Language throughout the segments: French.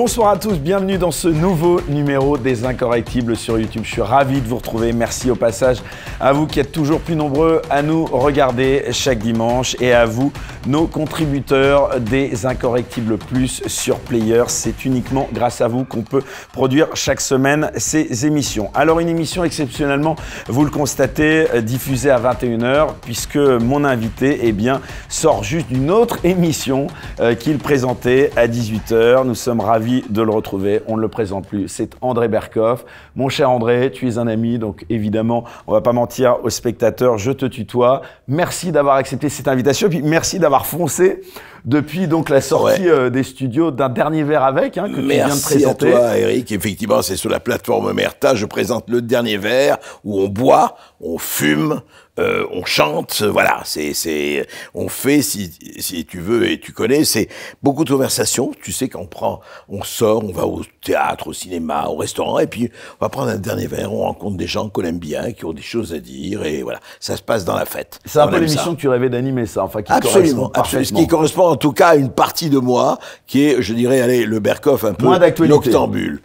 Bonsoir à tous, bienvenue dans ce nouveau numéro des Incorrectibles sur YouTube. Je suis ravi de vous retrouver. Merci au passage à vous qui êtes toujours plus nombreux à nous regarder chaque dimanche et à vous, nos contributeurs des Incorrectibles Plus sur Player. C'est uniquement grâce à vous qu'on peut produire chaque semaine ces émissions. Alors, une émission exceptionnellement, vous le constatez, diffusée à 21h puisque mon invité, eh bien, sort juste d'une autre émission euh, qu'il présentait à 18h. Nous sommes ravis de le retrouver. On ne le présente plus. C'est André Berkoff. Mon cher André, tu es un ami, donc évidemment, on va pas mentir aux spectateurs. Je te tutoie. Merci d'avoir accepté cette invitation. Puis merci d'avoir foncé depuis donc la sortie euh, des studios d'un dernier verre avec hein, que tu viens de présenter. Merci à toi, Eric. Effectivement, c'est sur la plateforme Merta. Je présente le dernier verre où on boit, on fume, euh, on chante, voilà, c'est, c'est, on fait si, si tu veux et tu connais, c'est beaucoup de conversations. Tu sais qu'on prend, on sort, on va au théâtre, au cinéma, au restaurant, et puis on va prendre un dernier verre, on rencontre des gens qu'on aime bien, qui ont des choses à dire, et voilà, ça se passe dans la fête. C'est un peu l'émission que tu rêvais d'animer, ça, enfin qui absolument, absolument. Ce qui correspond en tout cas à une partie de moi qui est, je dirais, allez, le Berkoff un peu noctambule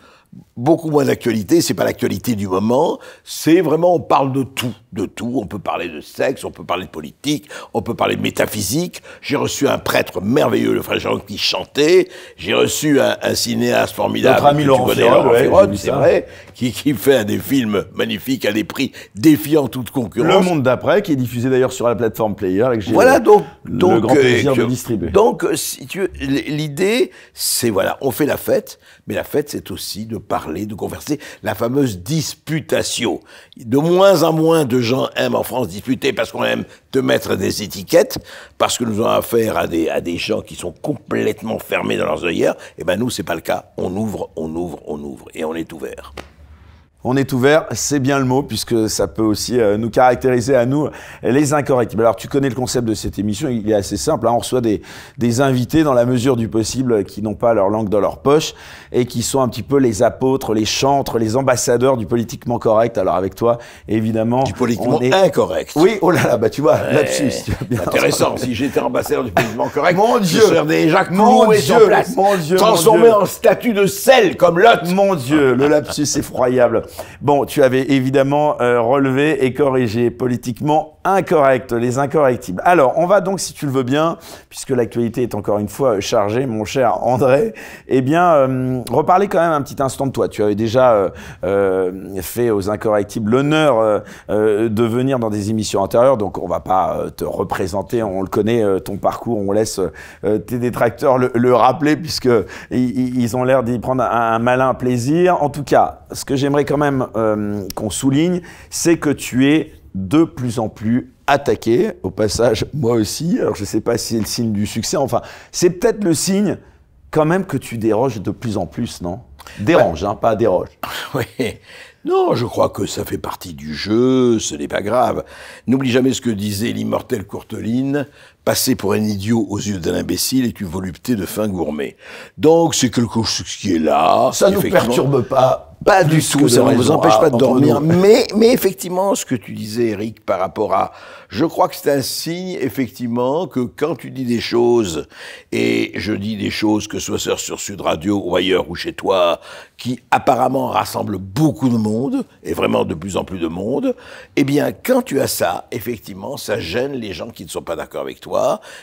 beaucoup moins d'actualité, c'est pas l'actualité du moment, c'est vraiment on parle de tout, de tout, on peut parler de sexe, on peut parler de politique, on peut parler de métaphysique, j'ai reçu un prêtre merveilleux, le frère Jean qui chantait, j'ai reçu un, cinéaste formidable, Notre ami Laurent, c'est vrai, qui, fait des films magnifiques à des prix défiant toute concurrence. Le Monde d'après, qui est diffusé d'ailleurs sur la plateforme Player, et que j'ai voilà, donc, le donc, grand euh, plaisir de distribuer. Donc, si l'idée, c'est voilà, on fait la fête, mais la fête, c'est aussi de parler parler, de converser, la fameuse disputation. De moins en moins de gens aiment en France disputer parce qu'on aime te mettre des étiquettes, parce que nous avons affaire à des, à gens qui sont complètement fermés dans leurs œillères. Et eh ben nous, c'est pas le cas. On ouvre, on ouvre, on ouvre, et on est ouvert. On est ouvert, c'est bien le mot, puisque ça peut aussi euh, nous caractériser à nous les incorrects. Alors tu connais le concept de cette émission, il est assez simple. Hein. on reçoit des, des, invités dans la mesure du possible qui n'ont pas leur langue dans leur poche et qui sont un petit peu les apôtres, les chantres, les ambassadeurs du politiquement correct. Alors avec toi, évidemment. Du politiquement incorrect. Oui, oh là là, bah tu vois, ouais, Intéressant, si j'étais ambassadeur du politiquement correct, mon Dieu, je serais déjà mon Dieu, mon Dieu, transformé en statue de sel comme l'autre. Mon Dieu, le lapsus effroyable. Bon, tu avais évidemment euh, relevé et corrigé politiquement Incorrect, les incorrectibles. Alors, on va donc, si tu le veux bien, puisque l'actualité est encore une fois chargée, mon cher André, eh bien, euh, reparler quand même un petit instant de toi. Tu avais déjà euh, euh, fait aux incorrectibles l'honneur de venir dans des émissions antérieures, donc on va pas te représenter, on le connaît, ton parcours, on laisse tes détracteurs le, rappeler, puisque ils, ont l'air d'y prendre un, malin plaisir. En tout cas, ce que j'aimerais quand même qu'on souligne, c'est que tu es de plus en plus attaqué. Au passage, moi aussi. Alors, je ne sais pas si c'est le signe du succès. Enfin, c'est peut-être le signe quand même que tu déroges de plus en plus, non Dérange, hein, pas déroge. Oui. Non, je crois que ça fait partie du jeu, ce n'est pas grave. N'oublie jamais ce que disait l'immortel Courteline, Passer pour un idiot aux yeux d'un imbécile est une volupté de fin gourmet. Donc c'est quelque chose qui est là. Ça ne nous perturbe pas. Pas du tout. Ça ne vous empêche pas de dormir. Mais, mais effectivement, ce que tu disais, Eric, par rapport à, je crois que c'est un signe, effectivement, que quand tu dis des choses, et je dis des choses, que ce soit sur Sud Radio ou ailleurs ou chez toi, qui apparemment rassemblent beaucoup de monde, et vraiment de plus en plus de monde, eh bien, quand tu as ça, effectivement, ça gêne les gens qui ne sont pas d'accord avec toi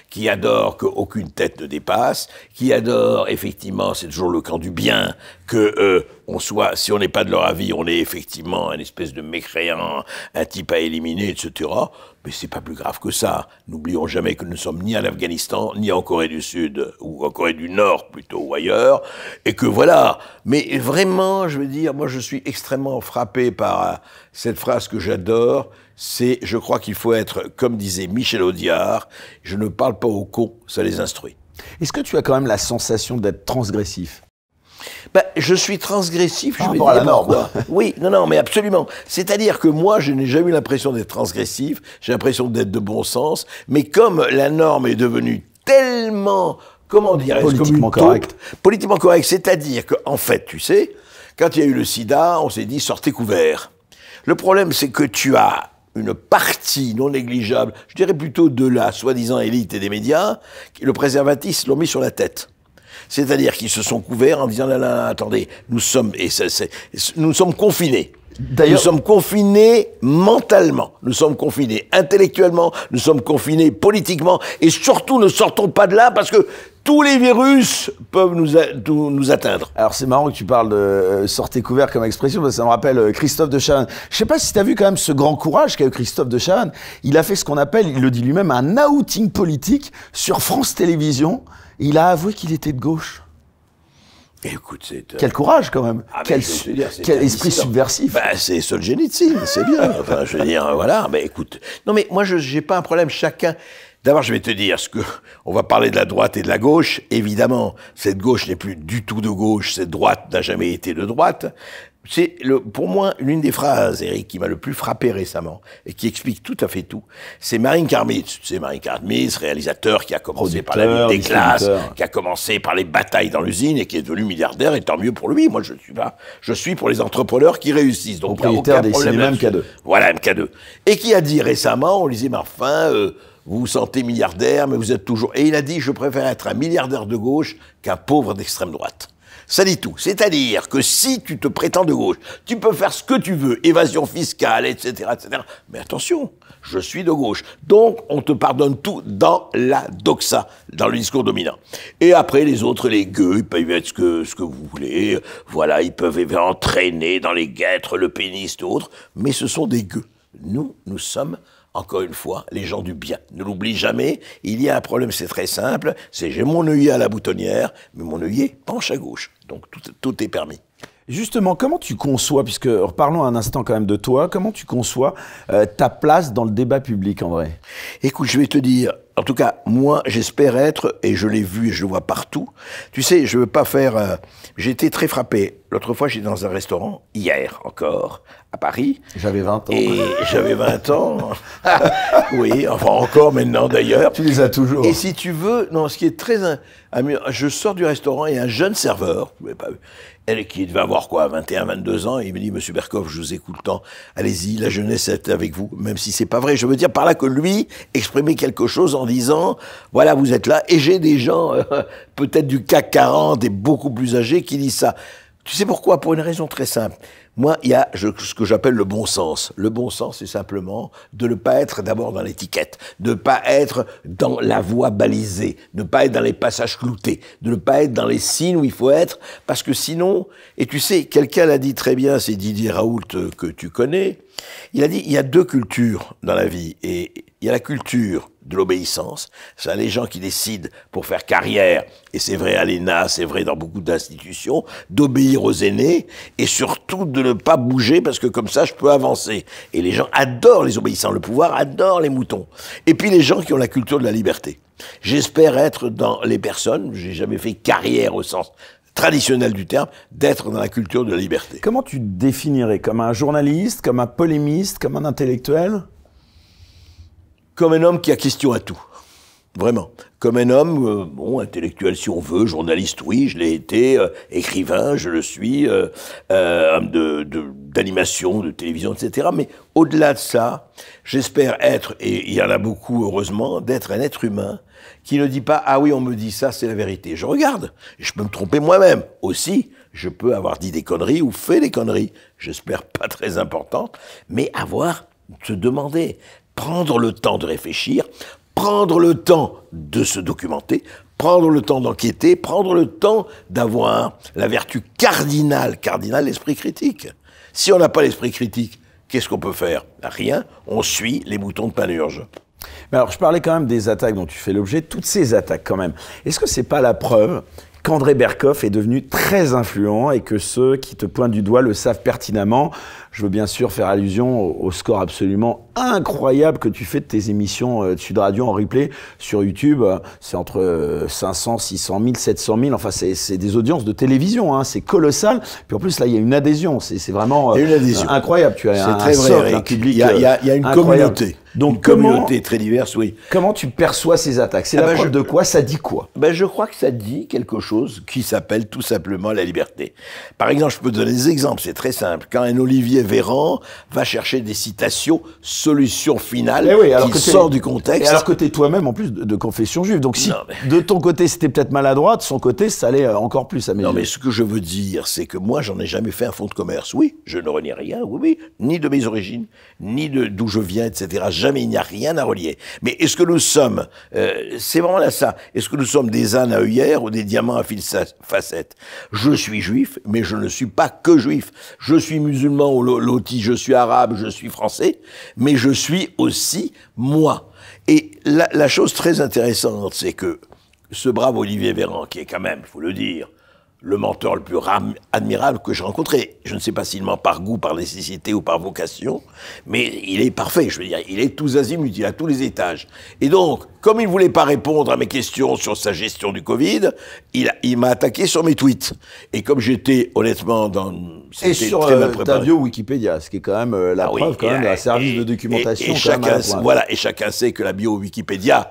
qui adore qu'aucune tête ne dépasse, qui adore effectivement, c'est toujours le camp du bien, que euh, on soit, si on n'est pas de leur avis, on est effectivement un espèce de mécréant, un type à éliminer, etc. Mais c'est pas plus grave que ça. N'oublions jamais que nous ne sommes ni en Afghanistan, ni en Corée du Sud, ou en Corée du Nord plutôt, ou ailleurs, et que voilà. Mais vraiment, je veux dire, moi je suis extrêmement frappé par euh, cette phrase que j'adore, c'est, je crois qu'il faut être, comme disait Michel Audiard, je ne parle pas aux cons, ça les instruit. Est-ce que tu as quand même la sensation d'être transgressif ben, je suis transgressif. Par je rapport à la norme. oui, non, non, mais absolument. C'est-à-dire que moi, je n'ai jamais eu l'impression d'être transgressif. J'ai l'impression d'être de bon sens. Mais comme la norme est devenue tellement, comment dire, politiquement correct. Politiquement correct. c'est-à-dire qu'en fait, tu sais, quand il y a eu le SIDA, on s'est dit sortez couvert. Le problème, c'est que tu as une partie non négligeable, je dirais plutôt de la soi-disant élite et des médias, qui, le préservatisme l'ont mis sur la tête. C'est-à-dire qu'ils se sont couverts en disant là, là, attendez, nous sommes nous sommes confinés. Nous sommes confinés mentalement, nous sommes confinés intellectuellement, nous sommes confinés politiquement, et surtout ne sortons pas de là parce que tous les virus peuvent nous, nous atteindre. Alors c'est marrant que tu parles de sortir euh, sortez couvert comme expression, parce que ça me rappelle euh, Christophe de Chavannes. Je sais pas si tu as vu quand même ce grand courage qu'a eu Christophe de Chavannes. Il a fait ce qu'on appelle, il le dit lui-même, un outing politique sur France Télévisions. Il a avoué qu'il était de gauche. Écoute, euh, Quel courage quand même ah, Quel, esprit subversif bah, C'est Solzhenitsyn, c'est bien. enfin, je veux dire, voilà, mais écoute. Non mais moi, je n'ai pas un problème, chacun... D'abord, je vais te dire ce que on va parler de la droite et de la gauche. Évidemment, cette gauche n'est plus du tout de gauche. Cette droite n'a jamais été de droite. C'est pour moi l'une des phrases, Eric, qui m'a le plus frappé récemment et qui explique tout à fait tout. C'est Marine Karmitz. C'est Marine Karmitz, réalisateur qui a commencé par la lutte des classes, qui a commencé par les batailles dans l'usine et qui est devenu milliardaire. Et tant mieux pour lui. Moi, je suis pas. Je suis pour les entrepreneurs qui réussissent. Donc, propriétaire des cinémas MK2. Voilà MK2. Et qui a dit récemment, on lisait Marfin. Euh, vous vous sentez milliardaire, mais vous êtes toujours. Et il a dit, je préfère être un milliardaire de gauche qu'un pauvre d'extrême droite. Ça dit tout. C'est-à-dire que si tu te prétends de gauche, tu peux faire ce que tu veux, évasion fiscale, etc., etc. Mais attention, je suis de gauche. Donc, on te pardonne tout dans la doxa, dans le discours dominant. Et après, les autres, les gueux, ils peuvent être ce que, ce que vous voulez. Voilà, ils peuvent entraîner dans les guêtres le pénis, d'autres. Mais ce sont des gueux. Nous, nous sommes encore une fois, les gens du bien. Ne l'oublient jamais, il y a un problème, c'est très simple, c'est j'ai mon œillet à la boutonnière, mais mon œillet penche à gauche. Donc tout, est permis. Justement, comment tu conçois, puisque reparlons un instant quand même de toi, comment tu conçois euh, ta place dans le débat public, en vrai Écoute, je vais te dire, en tout cas, moi, j'espère être, et je l'ai vu et je le vois partout. Tu sais, je veux pas faire. Euh, j'étais très frappé. L'autre fois, j'étais dans un restaurant, hier encore, à Paris. J'avais 20 ans. Et j'avais 20 ans. oui, enfin encore maintenant d'ailleurs. Tu les as toujours. Et si tu veux, non, ce qui est très amusant, je sors du restaurant et un jeune serveur, pas, elle qui devait avoir quoi, 21, 22 ans, il me dit, Monsieur Berkoff, je vous écoute le temps, allez-y, la jeunesse est avec vous, même si c'est pas vrai. Je veux dire par là que lui exprimait quelque chose en disant, voilà, vous êtes là, et j'ai des gens, euh, peut-être du CAC 40 et beaucoup plus âgés, qui disent ça. Tu sais pourquoi Pour une raison très simple. Moi, il y a ce que j'appelle le bon sens. Le bon sens, c'est simplement de ne pas être d'abord dans l'étiquette, de ne pas être dans la voie balisée, de ne pas être dans les passages cloutés, de ne pas être dans les signes où il faut être, parce que sinon, et tu sais, quelqu'un l'a dit très bien, c'est Didier Raoult euh, que tu connais, il a dit, il y a deux cultures dans la vie, et il y a la culture de l'obéissance, c'est les gens qui décident pour faire carrière, et c'est vrai à l'ENA, c'est vrai dans beaucoup d'institutions, d'obéir aux aînés, et surtout de ne pas bouger, parce que comme ça, je peux avancer. Et les gens adorent les obéissants, le pouvoir adore les moutons. Et puis les gens qui ont la culture de la liberté. J'espère être dans les personnes, j'ai jamais fait carrière au sens traditionnel du terme, d'être dans la culture de la liberté. Comment tu définirais Comme un journaliste, comme un polémiste, comme un intellectuel Comme un homme qui a question à tout. Vraiment. Comme un homme, euh, bon, intellectuel si on veut, journaliste oui, je l'ai été, euh, écrivain, je le suis, euh, homme de, d'animation, de télévision, etc. Mais au-delà de ça, j'espère être, et il y en a beaucoup heureusement, d'être un être humain qui ne dit pas ah oui on me dit ça c'est la vérité. Je regarde, je peux me tromper moi-même aussi. Je peux avoir dit des conneries ou fait des conneries. J'espère pas très importantes, mais avoir se demander, prendre le temps de réfléchir, prendre le temps de se documenter, prendre le temps d'enquêter, prendre le temps d'avoir la vertu cardinale, cardinale l'esprit critique. Si on n'a pas l'esprit critique, qu'est-ce qu'on peut faire ben, Rien, on suit les boutons de panurge. Mais alors, je parlais quand même des attaques dont tu fais l'objet, toutes ces attaques quand même. Est-ce que ce n'est pas la preuve qu'André Berkoff est devenu très influent et que ceux qui te pointent du doigt le savent pertinemment je veux bien sûr faire allusion au, score absolument incroyable que tu fais de tes émissions euh, de Sud Radio en replay sur YouTube. C'est entre 500, 600 000, 700 000. Enfin, c'est des audiences de télévision. Hein. C'est colossal. Puis en plus, là, il y a une adhésion. C'est vraiment incroyable. Tu as un, très un vrai, Il y, a, une communauté. Donc comment, communauté très diverse, oui. Comment tu perçois ces attaques C'est ah la bah, de quoi Ça dit quoi Ben, Je crois que ça dit quelque chose qui s'appelle tout simplement la liberté. Par exemple, je peux te donner des exemples. C'est très simple. Quand un Olivier va chercher des citations, solution finale, eh qui sort du contexte. Et alors que t'es toi-même en plus de, confession juive. Donc si de ton côté c'était peut-être maladroit, de son côté ça allait euh, encore plus à mes Non mais ce que je veux dire, c'est que moi j'en ai jamais fait un fonds de commerce. Oui, je ne renie rien, oui, oui, ni de mes origines, ni de d'où je viens, etc. Jamais il n'y a rien à relier. Mais est-ce que nous sommes, euh, c'est vraiment là ça, est-ce que nous sommes des ânes à œillères ou des diamants à fil facette Je suis juif, mais je ne suis pas que juif. Je suis musulman ou l'outil je suis arabe, je suis français, mais je suis aussi moi. Et la, la chose très intéressante, c'est que ce brave Olivier Véran, qui est quand même, il faut le dire, le mentor le plus admirable que j'ai rencontré. Je ne sais pas s'il ment par goût, par nécessité ou par vocation, mais il est parfait, je veux dire, il est tous azimuts, il a tous les étages. Et donc, comme il ne voulait pas répondre à mes questions sur sa gestion du Covid, il, m'a attaqué sur mes tweets. Et comme j'étais honnêtement dans... Et sur très euh, bio Wikipédia, ce qui est quand même euh, la ah preuve, quand même, d'un service de documentation. voilà, et chacun sait que la bio Wikipédia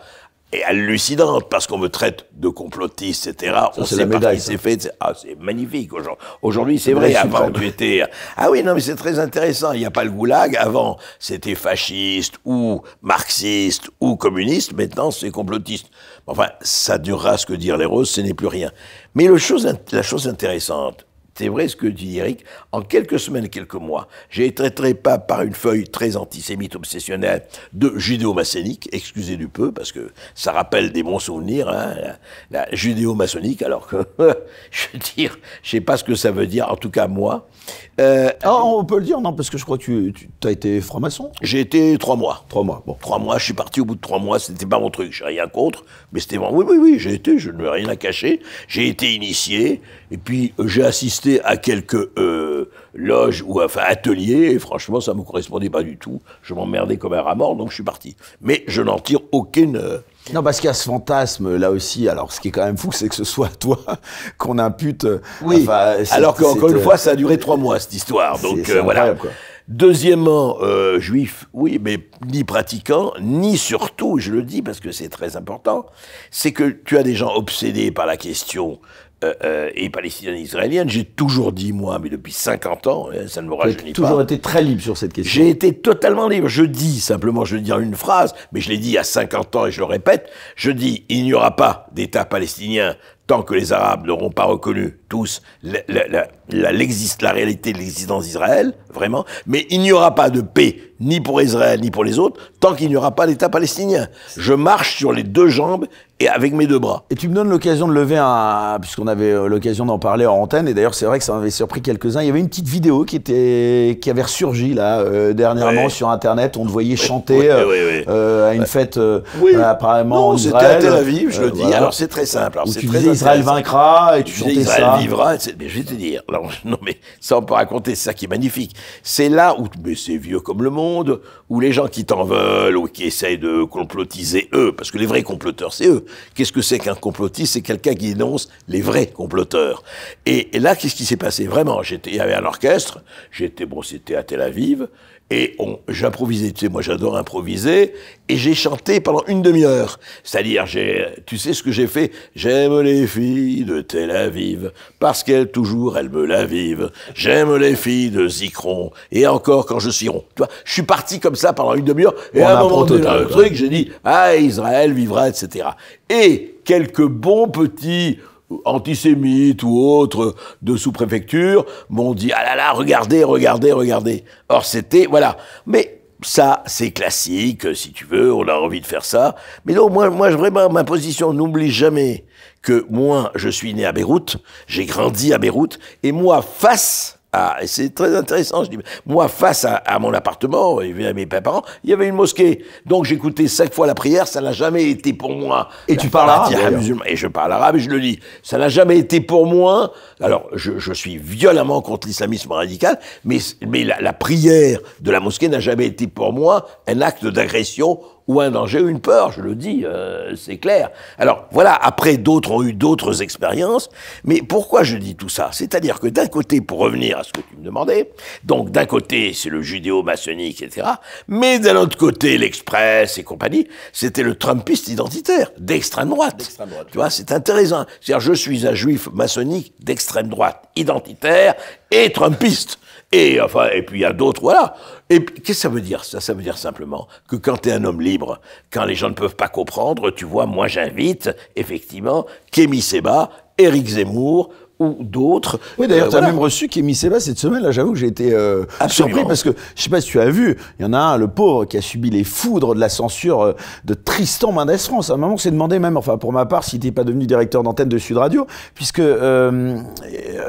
et hallucinante parce qu'on me traite de complotiste, etc. on sait pas qui s'est fait. Ah, c'est magnifique aujourd'hui. c'est vrai. Avant, tu étais. Ah oui, non, mais c'est très intéressant. Il n'y a pas le goulag. Avant, c'était fasciste ou marxiste ou communiste. Maintenant, c'est complotiste. Enfin, ça durera ce que dire les roses. Ce n'est plus rien. Mais le chose, la chose intéressante, c'est vrai ce que dit Eric. En quelques semaines, quelques mois, j'ai été traité pas par une feuille très antisémite obsessionnelle de judéo-maçonnique, excusez du peu, parce que ça rappelle des bons souvenirs, hein, la, judéo-maçonnique, alors que, je ne dire, je sais pas ce que ça veut dire, en tout cas moi. Euh, ah, on peut le dire, non, parce que je crois que tu, as été franc-maçon. J'ai été trois mois. Trois mois, bon. Trois mois, je suis parti au bout de trois mois, ce n'était pas mon truc, j'ai rien contre, mais c'était bon. Oui, oui, oui, j'ai été, je ne rien à cacher. J'ai été initié, et puis euh, j'ai assisté à quelques euh, loges ou enfin ateliers, et franchement, ça me correspondait pas du tout. Je m'emmerdais comme un rat mort, donc je suis parti. Mais je n'en tire aucune. Non, parce qu'il y a ce fantasme là aussi. Alors, ce qui est quand même fou, c'est que ce soit toi qu'on impute. Oui. Enfin, alors qu'encore une fois, ça a duré trois mois histoire. Donc euh, voilà. Deuxièmement, euh, juif, oui, mais ni pratiquant, ni surtout, je le dis parce que c'est très important, c'est que tu as des gens obsédés par la question euh, et palestinienne israélienne, j'ai toujours dit, moi, mais depuis 50 ans, hein, ça ne me rajeunit pas. J'ai toujours été très libre sur cette question. J'ai été totalement libre. Je dis, simplement, je veux dire une phrase, mais je l'ai dit à 50 ans et je le répète, je dis, il n'y aura pas d'État palestinien tant que les Arabes n'auront pas reconnu tous la, la, réalité de l'existence d'Israël, vraiment, mais il n'y aura pas de paix, ni pour Israël, ni pour les autres, tant qu'il n'y aura pas d'État palestinien. Je marche sur les deux jambes et avec mes deux bras. Et tu me donnes l'occasion de lever un... puisqu'on avait euh, l'occasion d'en parler en antenne, et d'ailleurs c'est vrai que ça m'avait surpris quelques-uns, il y avait une petite vidéo qui était qui avait ressurgi là, euh, dernièrement sur Internet, on te voyait chanter euh, à une fête, apparemment non, en Israël. c'était à Tel Aviv, je le dis, alors c'est très simple. c'est très Israël vaincra, et tu chantais Israël ça. vivra, mais je vais te dire, non mais ça on peut raconter, c'est ça qui est magnifique. C'est là où, mais c'est vieux comme le monde, où les gens qui t'en veulent ou qui essayent de complotiser eux, parce que les vrais comploteurs c'est eux. Qu'est-ce que c'est qu'un complotiste C'est quelqu'un qui dénonce les vrais comploteurs. Et, là, qu'est-ce qui s'est passé Vraiment, j'étais, il y avait un orchestre, j'étais, bon c'était à Tel Aviv, et j'improvisais, tu sais, moi j'adore improviser, et j'ai chanté pendant une demi-heure. C'est-à-dire, tu sais ce que j'ai fait J'aime les filles de Tel Aviv, parce qu'elles toujours, elles me la vivent. J'aime les filles de Zikron, et encore quand je suis rond. Tu je suis parti comme ça pendant une demi-heure, et à un moment donné, truc, j'ai dit, ah, Israël vivra, etc. Et quelques bons petits antisémites ou autres de sous-préfecture m'ont dit ah là là regardez regardez regardez or c'était voilà mais ça c'est classique si tu veux on a envie de faire ça mais non moi moi vraiment ma position n'oublie jamais que moi je suis né à Beyrouth j'ai grandi à Beyrouth et moi face ah, c'est très intéressant. Je dis, moi, face à, mon appartement et à mes parents, il y avait une mosquée. Donc j'écoutais cinq fois la prière, ça n'a jamais été pour moi. Et tu parles arabe Et je parle arabe et je le dis. Ça n'a jamais été pour moi. Alors, je, suis violemment contre l'islamisme radical, mais, la prière de la mosquée n'a jamais été pour moi un acte d'agression ou un danger, une peur, je le dis, euh, c'est clair. Alors voilà, après d'autres ont eu d'autres expériences, mais pourquoi je dis tout ça C'est-à-dire que d'un côté, pour revenir à ce que tu me demandais, donc d'un côté c'est le judéo-maçonnique, etc., mais d'un autre côté l'Express et compagnie, c'était le Trumpiste identitaire, d'extrême droite. droite. Tu vois, c'est intéressant. C'est-à-dire je suis un juif maçonnique d'extrême droite, identitaire et Trumpiste. Et enfin, et puis il y a d'autres, voilà. Et qu'est-ce que ça veut dire ça Ça veut dire simplement que quand tu es un homme libre, quand les gens ne peuvent pas comprendre, tu vois, moi j'invite effectivement Kémy Seba, Éric Zemmour, ou d'autres. Oui, d'ailleurs, euh, tu as même reçu Kémy Seba cette semaine. Là, j'avoue que j'ai été euh, surpris parce que je sais pas si tu as vu, il y en a un, le pauvre, qui a subi les foudres de la censure euh, de Tristan Mendes France. À un moment, s'est demandé même, enfin, pour ma part, s'il n'était pas devenu directeur d'antenne de Sud Radio, puisque,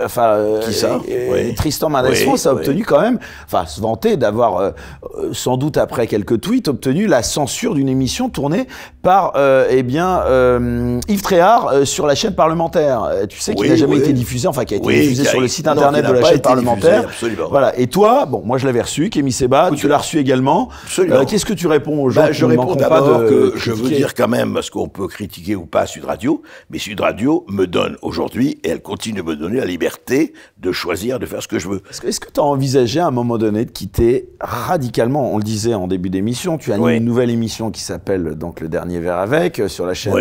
enfin, qui Tristan Mendes France a obtenu quand même, enfin, se vanter d'avoir, sans doute après quelques tweets, obtenu la censure d'une émission tournée par, eh bien, Yves Tréhard sur la chaîne parlementaire. Tu sais qu'il n'a jamais été diffusé, enfin qui a été diffusé sur le site internet de la chaîne parlementaire. voilà. Et toi, bon, moi je l'avais reçu, Kémy Seba, tu l'as reçu également. Euh, qu'est-ce que tu réponds aux gens bah, je Je réponds d'abord que je veux dire quand même, parce qu'on peut critiquer ou pas Sud Radio, mais Sud Radio me donne aujourd'hui, et elle continue de me donner la liberté de choisir, de faire ce que je veux. Est-ce que tu as envisagé à un moment donné de quitter radicalement On le disait en début d'émission, tu as une nouvelle émission qui s'appelle donc Le Dernier Verre Avec, euh, sur la chaîne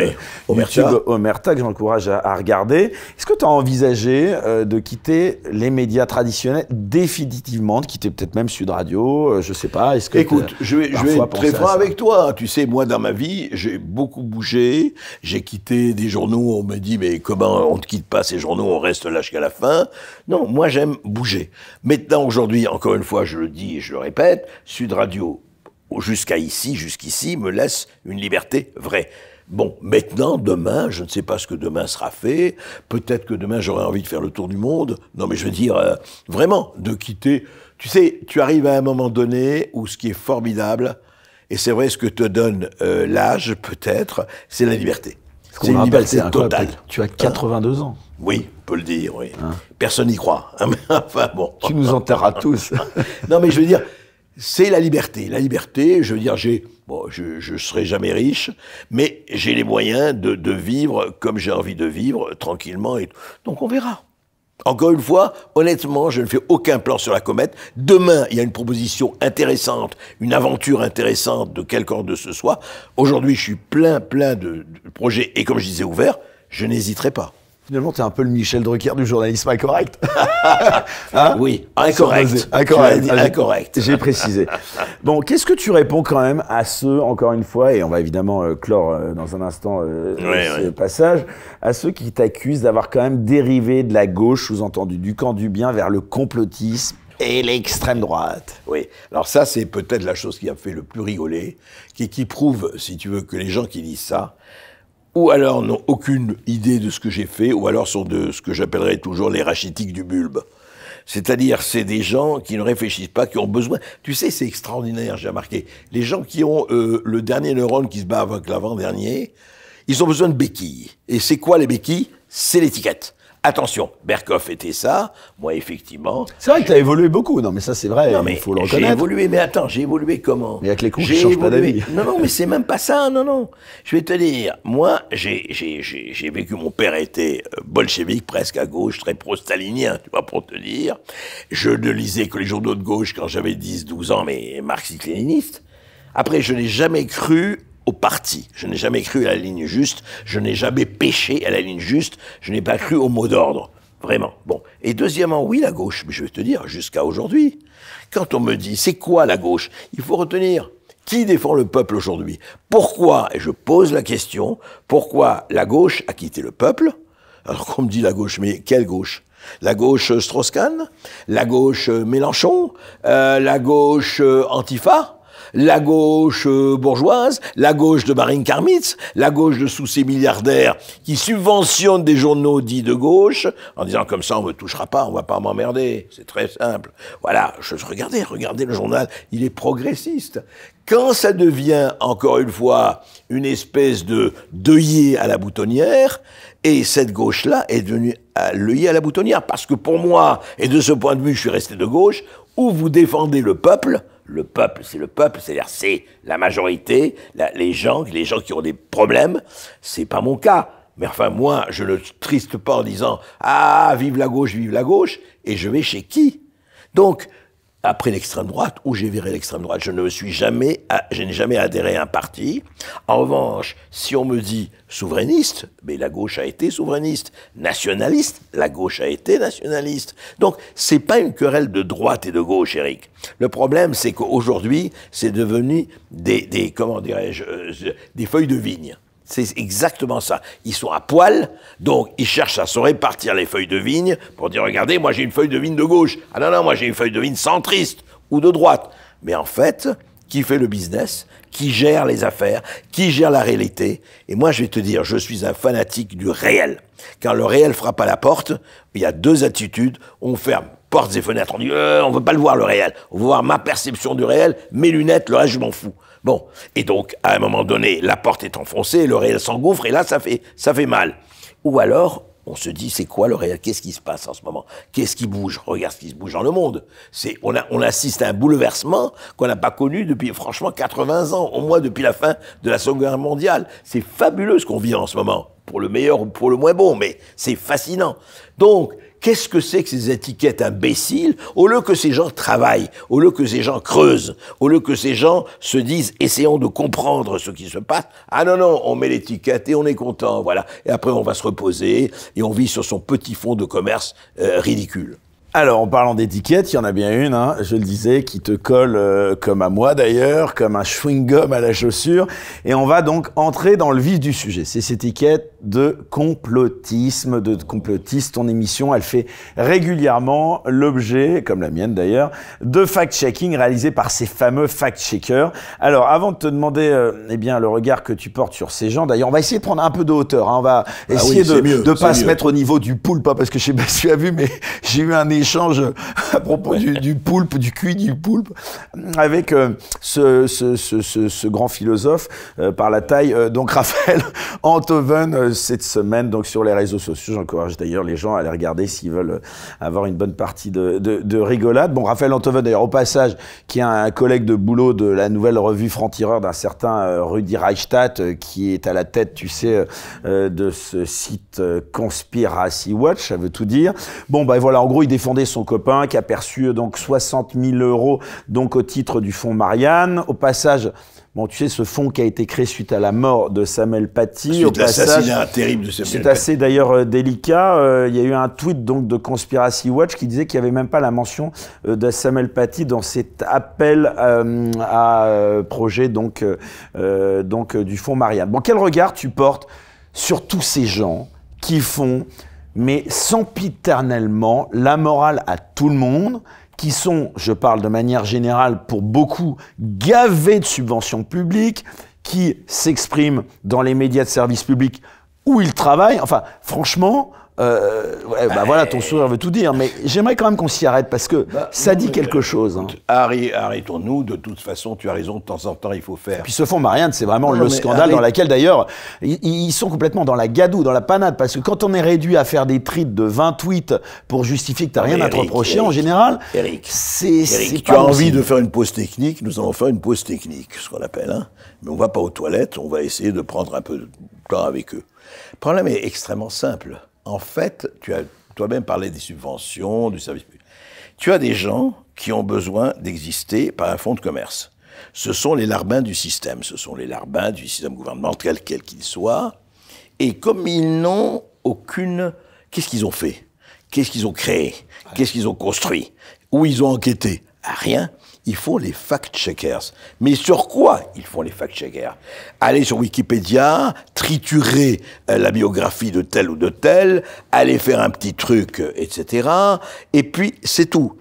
Omerta. YouTube Omerta, que j'encourage à regarder. Est-ce que tu as envisagé euh, de quitter les médias traditionnels définitivement, de quitter peut-être même Sud Radio, je euh, je sais pas. Est-ce que Écoute, je vais, je vais être très franc avec toi. Hein. Tu sais, moi, dans ma vie, j'ai beaucoup bougé. J'ai quitté des journaux. On me dit, mais comment on ne quitte pas ces journaux On reste là jusqu'à la fin. Non, moi, j'aime bouger. Maintenant, aujourd'hui, encore une fois, je le dis et je le répète, Sud Radio, jusqu'à ici, jusqu'ici, me laisse une liberté vraie. Bon, maintenant, demain, je ne sais pas ce que demain sera fait. Peut-être que demain, j'aurai envie de faire le tour du monde. Non, mais je veux dire, euh, vraiment, de quitter. Tu sais, tu arrives à un moment donné où ce qui est formidable, et c'est vrai, ce que te donne euh, l'âge, peut-être, c'est la liberté. C'est une liberté totale. Tu as 82 ans. Hein oui, on peut le dire, oui. Hein Personne n'y croit. Tu nous enterras tous. non, mais je veux dire, c'est la liberté. La liberté, je veux dire, j'ai, bon, je je serai jamais riche, mais j'ai les moyens de, vivre comme j'ai envie de vivre, tranquillement. Et, donc on verra. Encore une fois, honnêtement, je ne fais aucun plan sur la comète. Demain, il y a une proposition intéressante, une aventure intéressante de quelque de ce soit. Aujourd'hui, je suis plein, plein de, de projets, et comme je disais, ouvert, je n'hésiterai pas. Finalement, tu es un peu le Michel Drucker du journalisme incorrect. Hein oui, ah, incorrect. Incorrect. J'ai précisé. Bon, qu'est-ce que tu réponds quand même à ceux, encore une fois, et on va évidemment euh, clore euh, dans un instant euh, ce passage, à ceux qui t'accusent d'avoir quand même dérivé de la gauche, sous-entendu du camp du bien, vers le complotisme et l'extrême droite. Oui. Alors ça, c'est peut-être la chose qui a fait le plus rigoler, qui, qui prouve, si tu veux, que les gens qui disent ça, ou alors n'ont aucune idée de ce que j'ai fait, ou alors sont de ce que j'appellerais toujours les rachitiques du bulbe. C'est-à-dire, c'est des gens qui ne réfléchissent pas, qui ont besoin. Tu sais, c'est extraordinaire, j'ai remarqué. Les gens qui ont euh, le dernier neurone qui se bat avec l'avant-dernier, ils ont besoin de béquilles. Et c'est quoi les béquilles C'est l'étiquette. Attention, Berkoff était ça, moi effectivement. C'est vrai que tu as évolué beaucoup, non mais ça c'est vrai, mais il faut le reconnaître. J'ai évolué, mais attends, j'ai évolué comment Mais avec les coups, je change pas d'avis. Non, non, mais c'est même pas ça, non, non. Je vais te dire, moi j'ai vécu, mon père était euh, bolchevique, presque à gauche, très pro-stalinien, tu vois, pour te dire. Je ne lisais que les journaux de gauche quand j'avais 10-12 ans, mais marxiste-léniniste. Après, je n'ai jamais cru parti. Je n'ai jamais cru à la ligne juste, je n'ai jamais péché à la ligne juste, je n'ai pas cru au mot d'ordre. Vraiment. Bon. Et deuxièmement, oui, la gauche, mais je vais te dire, jusqu'à aujourd'hui, quand on me dit c'est quoi la gauche, il faut retenir qui défend le peuple aujourd'hui. Pourquoi, et je pose la question, pourquoi la gauche a quitté le peuple Alors qu'on me dit la gauche, mais quelle gauche la gauche euh, strauss la gauche euh, Mélenchon, euh, la gauche Antifa, la gauche euh, bourgeoise, la gauche de Marine Karmitz, la gauche de sous ces milliardaires qui subventionnent des journaux dits de gauche, en disant comme ça on me touchera pas, on va pas m'emmerder, c'est très simple. Voilà, je regardais, regardez le journal, il est progressiste. Quand ça devient encore une fois une espèce de deuillet à la boutonnière, et cette gauche-là est devenue euh, l'œillet à la boutonnière, parce que pour moi, et de ce point de vue, je suis resté de gauche, où vous défendez le peuple, le peuple, c'est le peuple, c'est-à-dire c'est la majorité, les gens, les gens qui ont des problèmes. C'est pas mon cas. Mais enfin, moi, je ne triste pas en disant Ah, vive la gauche, vive la gauche, et je vais chez qui Donc, après l'extrême droite où j'ai viré l'extrême droite. Je ne suis jamais, ah, je n'ai jamais adhéré à un parti. En revanche, si on me dit souverainiste, mais la gauche a été souverainiste. Nationaliste, la gauche a été nationaliste. Donc, c'est pas une querelle de droite et de gauche, Eric. Le problème, c'est qu'aujourd'hui, c'est devenu des, des comment dirais-je, euh, des feuilles de vigne. C'est exactement ça. Ils sont à poil, donc ils cherchent à se répartir les feuilles de vigne pour dire regardez, moi j'ai une feuille de vigne de gauche. Ah non, non, moi j'ai une feuille de vigne centriste ou de droite. Mais en fait, qui fait le business, qui gère les affaires, qui gère la réalité. Et moi, je vais te dire, je suis un fanatique du réel. Quand le réel frappe à la porte, il y a deux attitudes. On ferme portes et fenêtres. On dit, on euh, on veut pas le voir le réel. On veut voir ma perception du réel, mes lunettes, le reste, je m'en fous. Bon, et donc, à un moment donné, la porte est enfoncée, le réel s'engouffre, et là, ça fait, ça fait mal. Ou alors, on se dit, c'est quoi le réel Qu'est-ce qui se passe en ce moment Qu'est-ce qui bouge Regarde ce qui se bouge dans le monde. C'est, on, a, on assiste à un bouleversement qu'on n'a pas connu depuis, franchement, 80 ans, au moins depuis la fin de la Seconde Guerre mondiale. C'est fabuleux ce qu'on vit en ce moment, pour le meilleur ou pour le moins bon, mais c'est fascinant. Donc, Qu'est-ce que c'est que ces étiquettes imbéciles Au lieu que ces gens travaillent, au lieu que ces gens creusent, au lieu que ces gens se disent essayons de comprendre ce qui se passe, ah non, non, on met l'étiquette et on est content, voilà. Et après on va se reposer et on vit sur son petit fond de commerce euh, ridicule. Alors, en parlant d'étiquette, il y en a bien une, hein, je le disais, qui te colle euh, comme à moi d'ailleurs, comme un chewing-gum à la chaussure. Et on va donc entrer dans le vif du sujet. C'est cette étiquette de complotisme, de complotiste. Ton émission, elle fait régulièrement l'objet, comme la mienne d'ailleurs, de fact-checking réalisé par ces fameux fact-checkers. Alors, avant de te demander euh, eh bien, le regard que tu portes sur ces gens, d'ailleurs, on va essayer de prendre un peu de hauteur. Hein. on va ah essayer de pas se mettre au niveau du poule, pas hein, parce que je sais pas si tu vu, mais j'ai eu un échange à propos du, poulpe, du cuit du poulpe, avec euh, ce, grand philosophe euh, par la taille, euh, donc Raphaël Antoven, cette semaine, donc sur les réseaux sociaux. J'encourage d'ailleurs les gens à aller regarder s'ils veulent avoir une bonne partie de, rigolade. Bon, Raphaël Antoven, d'ailleurs, au passage, qui est un collègue de boulot de la nouvelle revue Franc-Tireur d'un certain Rudi Reichstadt, qui est à la tête, tu sais, de ce site Conspiracy Watch, ça veut tout dire. Bon, ben voilà, en gros, il défend son copain qui a perçu euh, donc 60 000 euros donc au titre du fonds Marianne. Au passage, Bon, tu sais, ce fonds qui a été créé suite à la mort de Samuel Paty. terrible de Samuel C'est assez d'ailleurs euh, délicat. Euh, il y a eu un tweet donc de Conspiracy Watch qui disait qu'il n'y avait même pas la mention de Samuel Paty dans cet appel à projet donc, donc du fonds Marianne. Bon, quel regard tu portes sur tous ces gens qui font mais sempiternellement la morale à tout le monde, qui sont, je parle de manière générale pour beaucoup, gavés de subventions publiques, qui s'expriment dans les médias de service public où ils travaillent. Enfin, franchement, euh, bah voilà, ton sourire veut tout dire, mais j'aimerais quand même qu'on s'y arrête parce que bah, ça dit euh, quelque chose. Hein. arrêtons-nous. De toute façon, tu as raison, de temps en temps, il faut faire. Et puis ce fonds Marianne, c'est vraiment le scandale dans lequel, d'ailleurs, ils, sont complètement dans la gadoue, dans la panade, parce que quand on est réduit à faire des trites de 20 tweets pour justifier que tu n'as rien à te reprocher en général, Eric, c'est. tu as envie de faire une pause technique, nous allons faire une pause technique, ce qu'on appelle, hein. Mais on va pas aux toilettes, on va essayer de prendre un peu de temps avec eux. Le problème est extrêmement simple en fait, tu as toi-même parlé des subventions, du service public. Tu as des gens qui ont besoin d'exister par un fonds de commerce. Ce sont les larbins du système, ce sont les larbins du système gouvernemental, quel qu'il soit. Et comme ils n'ont aucune... Qu'est-ce qu'ils ont fait Qu'est-ce qu'ils ont créé Qu'est-ce qu'ils ont construit Où ils ont enquêté Rien ils font les fact-checkers. Mais sur quoi ils font les fact-checkers Aller sur Wikipédia, triturer euh, la biographie de tel ou de tel, aller faire un petit truc, euh, etc. Et puis, c'est tout.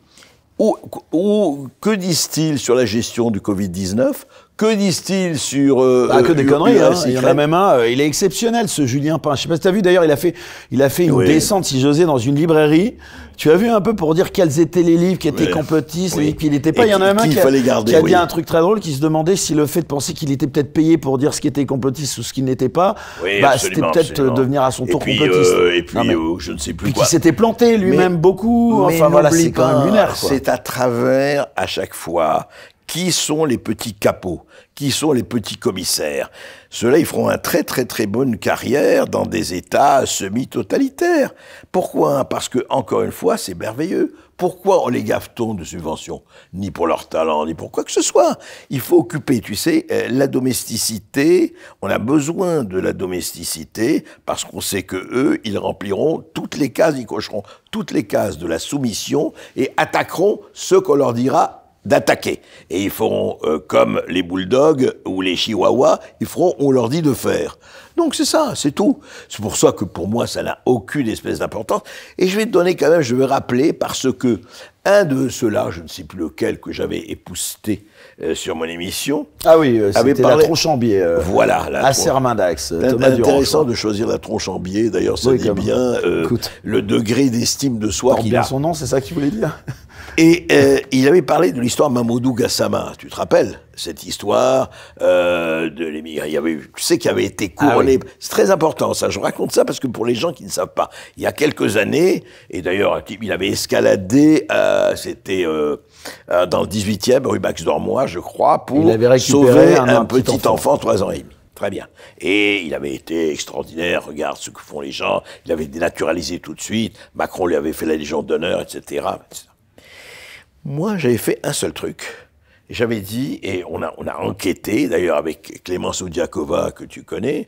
Ou, que disent-ils sur la gestion du Covid-19 que disent-ils sur euh, ah, que des conneries hein. Il y en a même un. il est exceptionnel ce Julien Pinch. Je sais pas vu d'ailleurs. Il a fait, il a fait une descente, si j'osais, dans une librairie tu as vu un peu pour dire quels étaient les livres qui étaient ouais. complotistes, oui. qui n'étaient pas. il y en a même un qui, a, un truc très drôle, qui se demandait si le fait de penser qu'il était peut-être payé pour dire ce qui était complotiste ou ce qui n'était pas, bah, c'était peut-être devenir à son tour euh, et complotiste. et puis, euh, je ne sais plus puis Qui s'était planté lui-même beaucoup. enfin voilà, c'est quand même lunaire. C'est à travers à chaque fois qui sont les petits capots Qui sont les petits commissaires Ceux-là, ils feront une très très très bonne carrière dans des États semi-totalitaires. Pourquoi Parce que, encore une fois, c'est merveilleux. Pourquoi on les gaffe-t-on de subventions Ni pour leur talent, ni pour quoi que ce soit. Il faut occuper, tu sais, euh, la domesticité. On a besoin de la domesticité parce qu'on sait que eux, ils rempliront toutes les cases, ils cocheront toutes les cases de la soumission et attaqueront ce qu'on leur dira d'attaquer. Et ils feront euh, comme les bulldogs ou les chihuahuas, ils feront on leur dit de faire. Donc c'est ça, c'est tout. C'est pour ça que pour moi, ça n'a aucune espèce d'importance. Et je vais te donner quand même, je vais rappeler, parce que un de ceux-là, je ne sais plus lequel que j'avais épousté euh, sur mon émission. Ah oui, euh, ah c'était parlé... la tronche en biais. voilà. La main d'axe. Euh, intéressant de choisir la tronche en biais. D'ailleurs, ça dit bien le degré d'estime de soi qu'il a. son nom, c'est ça qu'il voulait dire. Et il avait parlé de l'histoire Mamoudou Gassama. Tu te rappelles cette histoire euh, de l'émigré. Il y avait, tu sais, qui avait été ah couronné. C'est très important, ça. Je raconte ça parce que pour les gens qui ne savent pas, il y a quelques années, et d'ailleurs, il avait escaladé, euh, c'était euh, euh, dans le 18e, rue Max Dormois, je crois, pour sauver un, petit, enfant, trois ans et demi. Très bien. Et il avait été extraordinaire, regarde ce que font les gens, il avait dénaturalisé tout de suite, Macron lui avait fait la légende d'honneur, etc. Moi, j'avais fait un seul truc j'avais dit, et on a, enquêté, d'ailleurs avec Clémence Oudiakova que tu connais,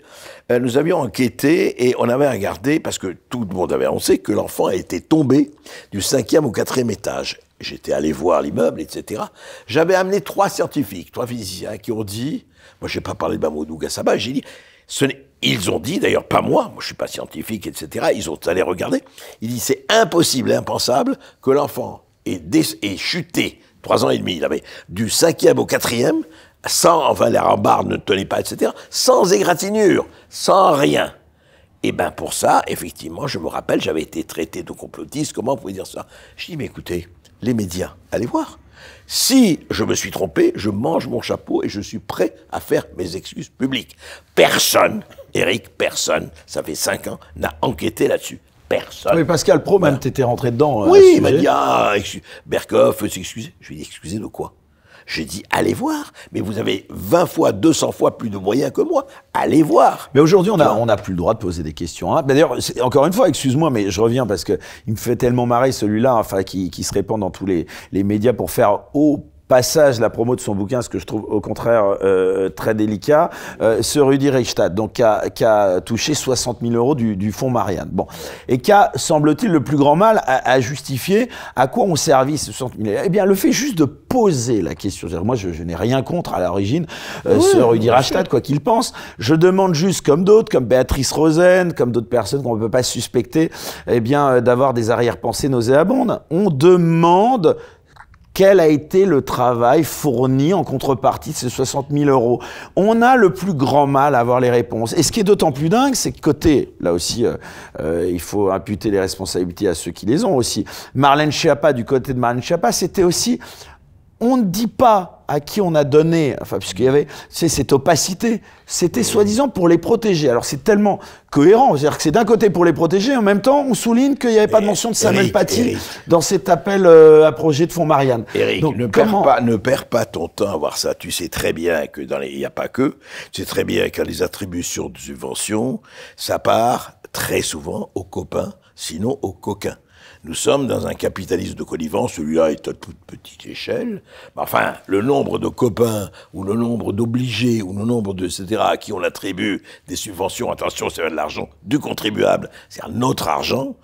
euh, nous avions enquêté et on avait regardé, parce que tout le monde avait annoncé que l'enfant a été tombé du cinquième au quatrième étage. J'étais allé voir l'immeuble, etc. J'avais amené trois scientifiques, trois physiciens qui ont dit, moi je n'ai pas parlé de Mamoudou Gassaba, j'ai dit, ce ils ont dit, d'ailleurs pas moi, moi je suis pas scientifique, etc. Ils ont allé regarder, ils dit c'est impossible, et impensable que l'enfant ait chuté trois ans et demi, il avait du cinquième au quatrième, sans, enfin, les remparts ne tenaient pas, etc., sans égratignure, sans rien. Et eh bien pour ça, effectivement, je me rappelle, j'avais été traité de complotiste, comment vous pouvez dire ça Je dis, mais écoutez, les médias, allez voir. Si je me suis trompé, je mange mon chapeau et je suis prêt à faire mes excuses publiques. Personne, Eric, personne, ça fait cinq ans, n'a enquêté là-dessus personne. Pascal Pro, même, t'étais rentré dedans. Euh, oui, il m'a dit, ah, Berkoff euh, s'excuser. Je lui ai dit, excusez de quoi j'ai dit, allez voir, mais vous avez 20 fois, 200 fois plus de moyens que moi, allez voir. Mais aujourd'hui, on n'a on a plus le droit de poser des questions. Hein. D'ailleurs, encore une fois, excuse-moi, mais je reviens parce que il me fait tellement marrer celui-là, enfin, qui, se répand dans tous les, médias pour faire oh, passage, la promo de son bouquin, ce que je trouve au contraire euh, très délicat, euh, ce Rudi Reichstadt, donc qui a, qui a, touché 60 000 euros du, du fonds Marianne. Bon. Et qui a, semble-t-il, le plus grand mal à, à, justifier à quoi on servi ces 60 000 euros Eh bien, le fait juste de poser la question. Moi, je, n'ai rien contre à l'origine euh, ce Rudi Reichstadt, quoi qu'il pense. Je demande juste, comme d'autres, comme Béatrice Rosen, comme d'autres personnes qu'on ne peut pas suspecter, eh bien, euh, d'avoir des arrière-pensées nauséabondes. On demande quel a été le travail fourni en contrepartie de ces 60 000 euros On a le plus grand mal à avoir les réponses. Et ce qui est d'autant plus dingue, c'est que côté, là aussi, euh, euh, il faut imputer les responsabilités à ceux qui les ont aussi. Marlène Schiappa, du côté de Marlène Schiappa, c'était aussi, on ne dit pas à qui on a donné, enfin, puisqu'il y avait cette opacité, c'était soi-disant pour les protéger. Alors c'est tellement cohérent, c'est-à-dire que c'est d'un côté pour les protéger, en même temps on souligne qu'il n'y avait pas de mention de sa même dans cet appel euh, à projet de fonds Marianne. Eric, ne, perds pas, ton temps à voir ça. Tu sais très bien que dans les, il n'y a pas que, tu sais très bien que les attributions de subventions, ça part très souvent aux copains, sinon aux coquins. Nous sommes dans un capitalisme de connivence, celui-là est à toute petite échelle. Enfin, le nombre de copains, ou le nombre d'obligés, ou le nombre de, etc., à qui on attribue des subventions, attention, c'est de l'argent du contribuable, cest notre argent,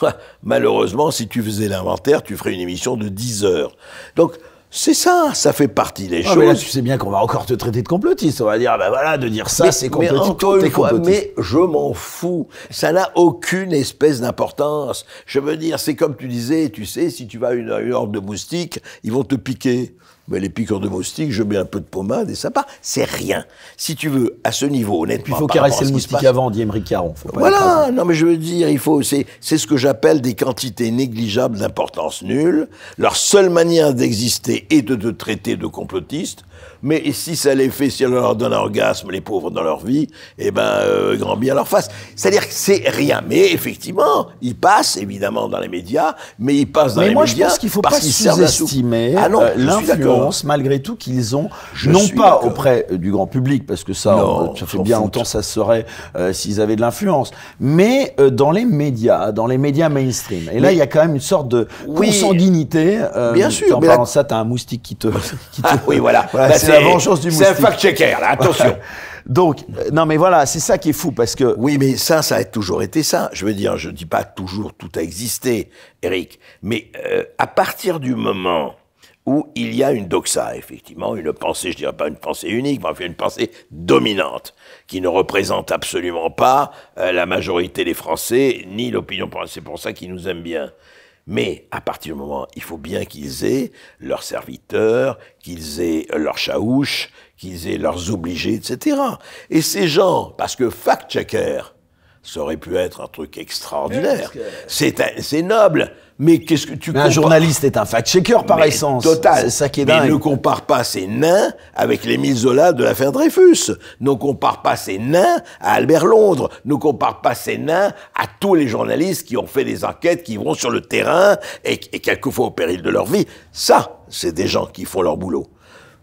malheureusement, si tu faisais l'inventaire, tu ferais une émission de 10 heures. Donc, c'est ça, ça fait partie des ah, choses. là, tu sais bien qu'on va encore te traiter de complotiste. On va dire, ben voilà, de dire ça, c'est complotiste. Mais mais je m'en fous. Ça n'a aucune espèce d'importance. Je veux dire, c'est comme tu disais, tu sais, si tu vas à une horde de moustiques, ils vont te piquer. Ben, les piqûres de moustiques, je mets un peu de pommade et ça part. C'est rien. Si tu veux, à ce niveau, honnêtement. il faut caresser le moustique avant, dit Caron. voilà, non mais je veux dire, il faut, c'est, c'est ce que j'appelle des quantités négligeables d'importance nulle. Leur seule manière d'exister est de te traiter de complotiste. Mais si ça les fait, si on leur donne orgasme, les pauvres dans leur vie, eh ben, euh, grand bien leur face. C'est-à-dire que c'est rien. Mais effectivement, ils passent, évidemment, dans les médias, mais ils passent dans les médias. Mais moi, je pense qu'il faut pas sous-estimer ah l'influence, malgré tout, qu'ils ont, non pas auprès euh, du grand public, parce que ça, ça fait bien longtemps, ça serait euh, s'ils avaient de l'influence, mais dans les médias, dans les médias mainstream. Et là, il y a quand même une sorte de oui, consanguinité. bien sûr. En parlant de ça, t'as un moustique qui te. Qui te... Ah oui, voilà. Bah, la vengeance du C'est un fact-checker, là, attention. Donc, euh, non mais voilà, c'est ça qui est fou parce que... Oui, mais ça, ça a toujours été ça. Je veux dire, je ne dis pas toujours tout a existé, Eric, mais euh, à partir du moment où il y a une doxa, effectivement, une pensée, je dirais pas une pensée unique, mais enfin une pensée dominante, qui ne représente absolument pas euh, la majorité des Français, ni l'opinion. C'est pour ça qu'ils nous aiment bien. Mais à partir du moment, il faut bien qu'ils aient leurs serviteurs, qu'ils aient leurs chaouches, qu'ils aient leurs obligés, etc. Et ces gens, parce que fact-checker, ça aurait pu être un truc extraordinaire. C'est noble. Mais qu'est-ce que tu Un journaliste est un fact-checker par essence. Total. ça qui est ne compare pas ces nains avec les Zola de l'affaire Dreyfus. Ne compare pas ces nains à Albert Londres. Ne compare pas ces nains à tous les journalistes qui ont fait des enquêtes, qui vont sur le terrain et, quelquefois au péril de leur vie. Ça, c'est des gens qui font leur boulot.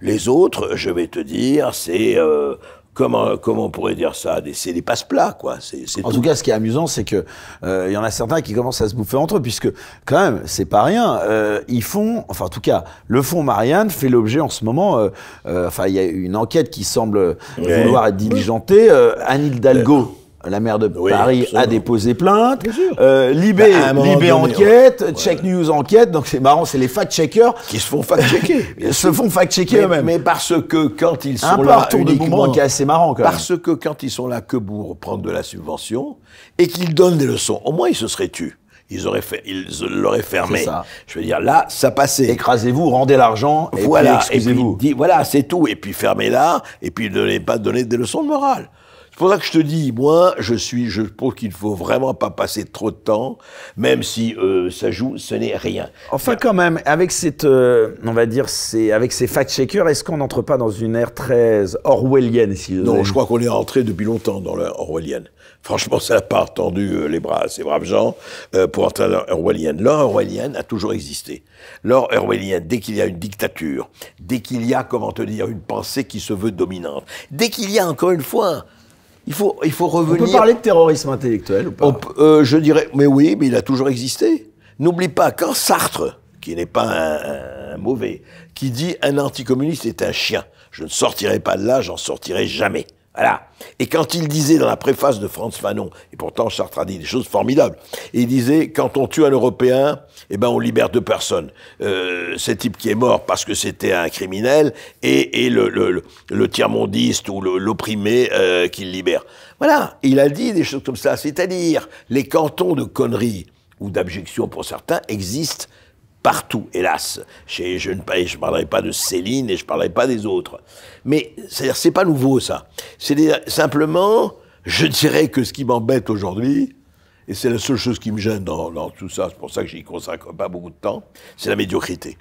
Les autres, je vais te dire, c'est euh, comment, comment on pourrait dire ça C'est des passe-plats, quoi. en tout. cas, ce qui est amusant, c'est que euh, il y en a certains qui commencent à se bouffer entre eux, puisque quand même, c'est pas rien. Euh, ils font, enfin en tout cas, le fond Marianne fait l'objet en ce moment. Euh, enfin, il y a une enquête qui semble vouloir être diligentée. Anne Hidalgo la maire de Paris a déposé plainte. Euh, Libé, bah, Libé enquête, Check News enquête. Donc c'est marrant, c'est les fact-checkers qui se font fact-checker, se font fact-checker eux Mais parce que quand ils sont là, retour de qui est assez marrant. Quand Parce que quand ils sont là que pour prendre de la subvention et qu'ils donnent des leçons, au moins ils se seraient tués ils auraient fait, ils l'auraient fermé. Je veux dire, là, ça passait. Écrasez-vous, rendez l'argent, voilà, excusez-vous. Voilà, c'est tout. Et puis fermez là et puis ne pas donner des leçons de morale faudra que je te dis, moi, je suis, je pense qu'il faut vraiment pas passer trop de temps, même si euh, ça joue, ce n'est rien. Enfin, quand même, avec cette, euh, on va dire, ces, avec ces fact-checkers, est-ce qu'on n'entre pas dans une ère très orwellienne, si Non, je crois qu'on est entré depuis longtemps dans l'ère orwellienne. Franchement, ça n'a pas tendu euh, les bras à ces braves gens pour entrer dans l'ère orwellienne. L'ère orwellienne a toujours existé. L'ère orwellienne, dès qu'il y a une dictature, dès qu'il y a, comment te dire, une pensée qui se veut dominante, dès qu'il y a, encore une fois, il faut, il faut revenir. On peut parler de terrorisme intellectuel ou pas euh, Je dirais, mais oui, mais il a toujours existé. N'oublie pas, quand Sartre, qui n'est pas un, un mauvais, qui dit un anticommuniste est un chien, je ne sortirai pas de là, j'en sortirai jamais. Voilà. Et quand il disait dans la préface de Franz Fanon, et pourtant Sartre a dit des choses formidables, il disait quand on tue un Européen, eh ben on libère deux personnes. Euh, ce type qui est mort parce que c'était un criminel et, et le, le, tiers-mondiste ou l'opprimé euh, qu'il libère. Voilà. Il a dit des choses comme ça. C'est-à-dire, les cantons de conneries ou d'abjection pour certains existent partout, hélas. je ne parlerai pas de Céline et je ne parlerai pas des autres. Mais c'est à dire pas nouveau ça. C'est simplement, je dirais que ce qui m'embête aujourd'hui, et c'est la seule chose qui me gêne dans, tout ça, c'est pour ça que j'y consacre pas beaucoup de temps, c'est la médiocrité.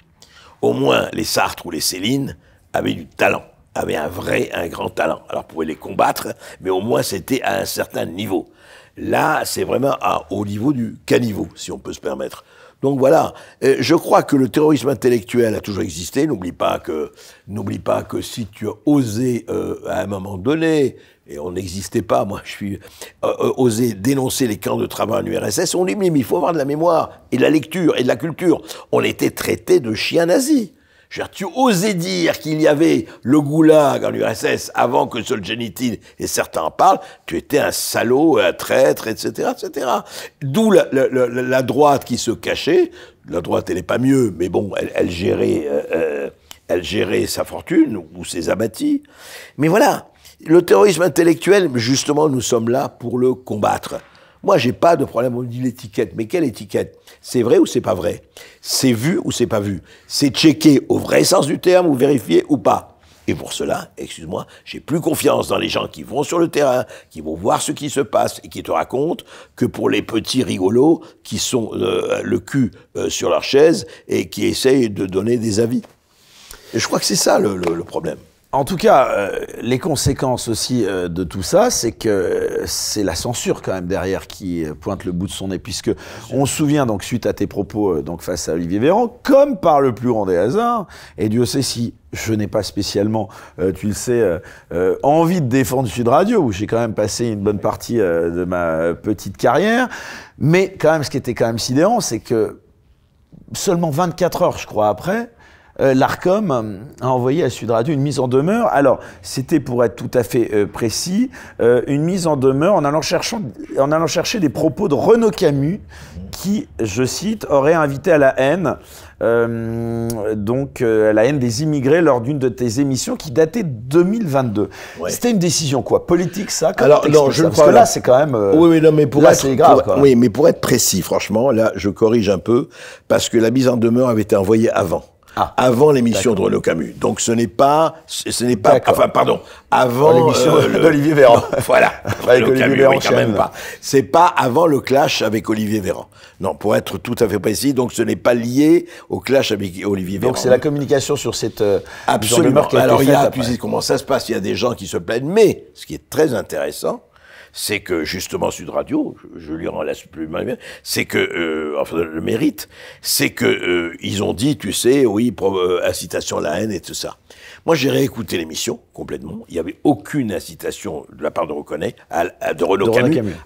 Au moins, les Sartres ou les Céline avaient du talent, avaient un vrai, un grand talent. Alors, on pouvait les combattre, mais au moins, c'était à un certain niveau. Là, c'est vraiment à haut niveau du caniveau, si on peut se permettre. Donc voilà, euh, je crois que le terrorisme intellectuel a toujours existé. N'oublie pas que, n'oublie pas que si tu as osé euh, à un moment donné, et on n'existait pas, moi je suis euh, osé dénoncer les camps de travail en URSS, on dit mais il faut avoir de la mémoire et de la lecture et de la culture. On était traité de chiens nazis tu osais dire qu'il y avait le goulag en URSS avant que Solzhenitsyn et certains en parlent, tu étais un salaud, un traître, etc. etc. D'où la, droite qui se cachait. La droite, elle n'est pas mieux, mais bon, elle, gérait... Euh, euh, elle gérait sa fortune ou ses abattis. Mais voilà, le terrorisme intellectuel, justement, nous sommes là pour le combattre. Moi, j'ai pas de problème. On niveau dit l'étiquette. Mais quelle étiquette C'est vrai ou c'est pas vrai C'est vu ou c'est pas vu C'est checké au vrai sens du terme ou vérifié ou pas et pour cela, excuse-moi, j'ai plus confiance dans les gens qui vont sur le terrain, qui vont voir ce qui se passe et qui te racontent, que pour les petits rigolos qui sont euh, le cul euh, sur leur chaise et qui essayent de donner des avis. Et je crois que c'est ça le problème. En tout cas, euh, les conséquences aussi euh, de tout ça, c'est que euh, c'est la censure quand même derrière qui pointe le bout de son nez, puisque on se souvient donc suite à tes propos donc face à Olivier Véran, comme par le plus grand des hasards, et Dieu sait si je n'ai pas spécialement, tu le sais, envie de défendre Sud Radio, où j'ai quand même passé une bonne partie de ma petite carrière, mais quand même ce qui était quand même sidérant, c'est que seulement 24 heures, je crois, après, euh, l'ARCOM a envoyé à Sud Radio une mise en demeure. Alors, c'était pour être tout à fait euh, précis, euh, une mise en demeure en allant, cherchant, en allant chercher des propos de Renaud Camus qui, je cite, aurait invité à la haine, donc à la haine des immigrés lors d'une de tes émissions qui datait de 2022. C'était une décision quoi Politique ça Alors non, je ça que là, c'est quand même. oui, mais pour grave. Oui, mais pour être précis, franchement, là, je corrige un peu parce que la mise en demeure avait été envoyée avant. Ah. avant l'émission de Renaud Camus. Donc ce n'est pas, ce n'est pas, enfin pardon, avant l'émission euh, d'Olivier Véran. voilà, avec Olivier Véran, quand même pas. C'est pas avant le clash avec Olivier Véran. Non, pour être tout à fait précis, donc ce n'est pas lié au clash avec Olivier Véran. Donc c'est la communication sur cette euh, absolument. Alors il y a, comment ça se passe Il y a des gens qui se plaignent, mais ce qui est très intéressant, c'est que justement Sud Radio, je, je lui rends la mal. c'est que euh, enfin le mérite, c'est que euh, ils ont dit, tu sais, oui, euh, incitation à la haine et tout ça. Moi, j'ai réécouté l'émission complètement. Il n'y avait aucune incitation de la part de, Reconnais, à, de Renaud,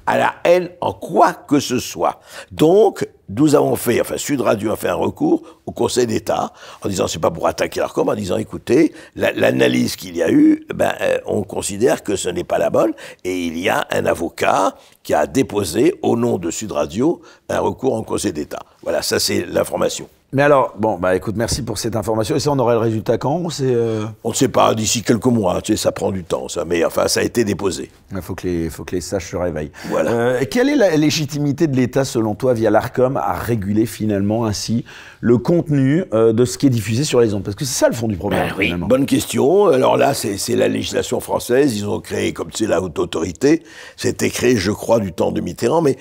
à la haine en quoi que ce soit. Donc, nous avons fait, enfin, Sud Radio a fait un recours au Conseil d'État en disant, c'est pas pour attaquer l'ARCOM, en disant, écoutez, l'analyse qu'il y a eu, ben, euh, on considère que ce n'est pas la bonne et il y a un avocat qui a déposé au nom de Sud Radio un recours en Conseil d'État. Voilà, ça c'est l'information. Mais alors, bon, bah écoute, merci pour cette information. Et ça, on aurait le résultat quand euh... On ne sait pas, d'ici quelques mois, tu sais, ça prend du temps, ça. Mais enfin, ça a été déposé. Il faut que les, faut que les sages se réveillent. Voilà. Euh, quelle est la légitimité de l'État, selon toi, via l'ARCOM, à réguler finalement ainsi le contenu euh, de ce qui est diffusé sur les ondes Parce que c'est ça le fond du problème. Ben bonne question. Alors là, c'est la législation française. Ils ont créé, comme tu sais, la haute autorité, c'était créé, je crois, du temps de Mitterrand, mais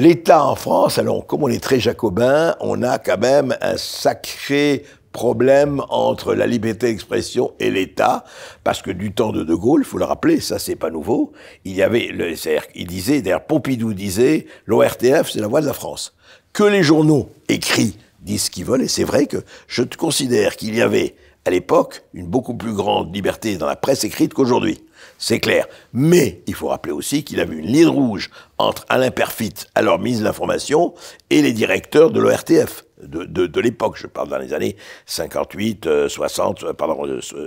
L'État en France, alors comme on est très jacobin, on a quand même un sacré problème entre la liberté d'expression et l'État, parce que du temps de De Gaulle, il faut le rappeler, ça c'est pas nouveau, il y avait, le, il disait, d'ailleurs Pompidou disait, l'ORTF c'est la voix de la France. Que les journaux écrits disent ce qu'ils veulent, et c'est vrai que je considère qu'il y avait à l'époque une beaucoup plus grande liberté dans la presse écrite qu'aujourd'hui. C'est clair. Mais il faut rappeler aussi qu'il avait une ligne rouge entre Alain Perfitte, alors ministre de l'Information, et les directeurs de l'ORTF de, l'époque. Je parle dans les années 58, 60, euh, euh, pardon,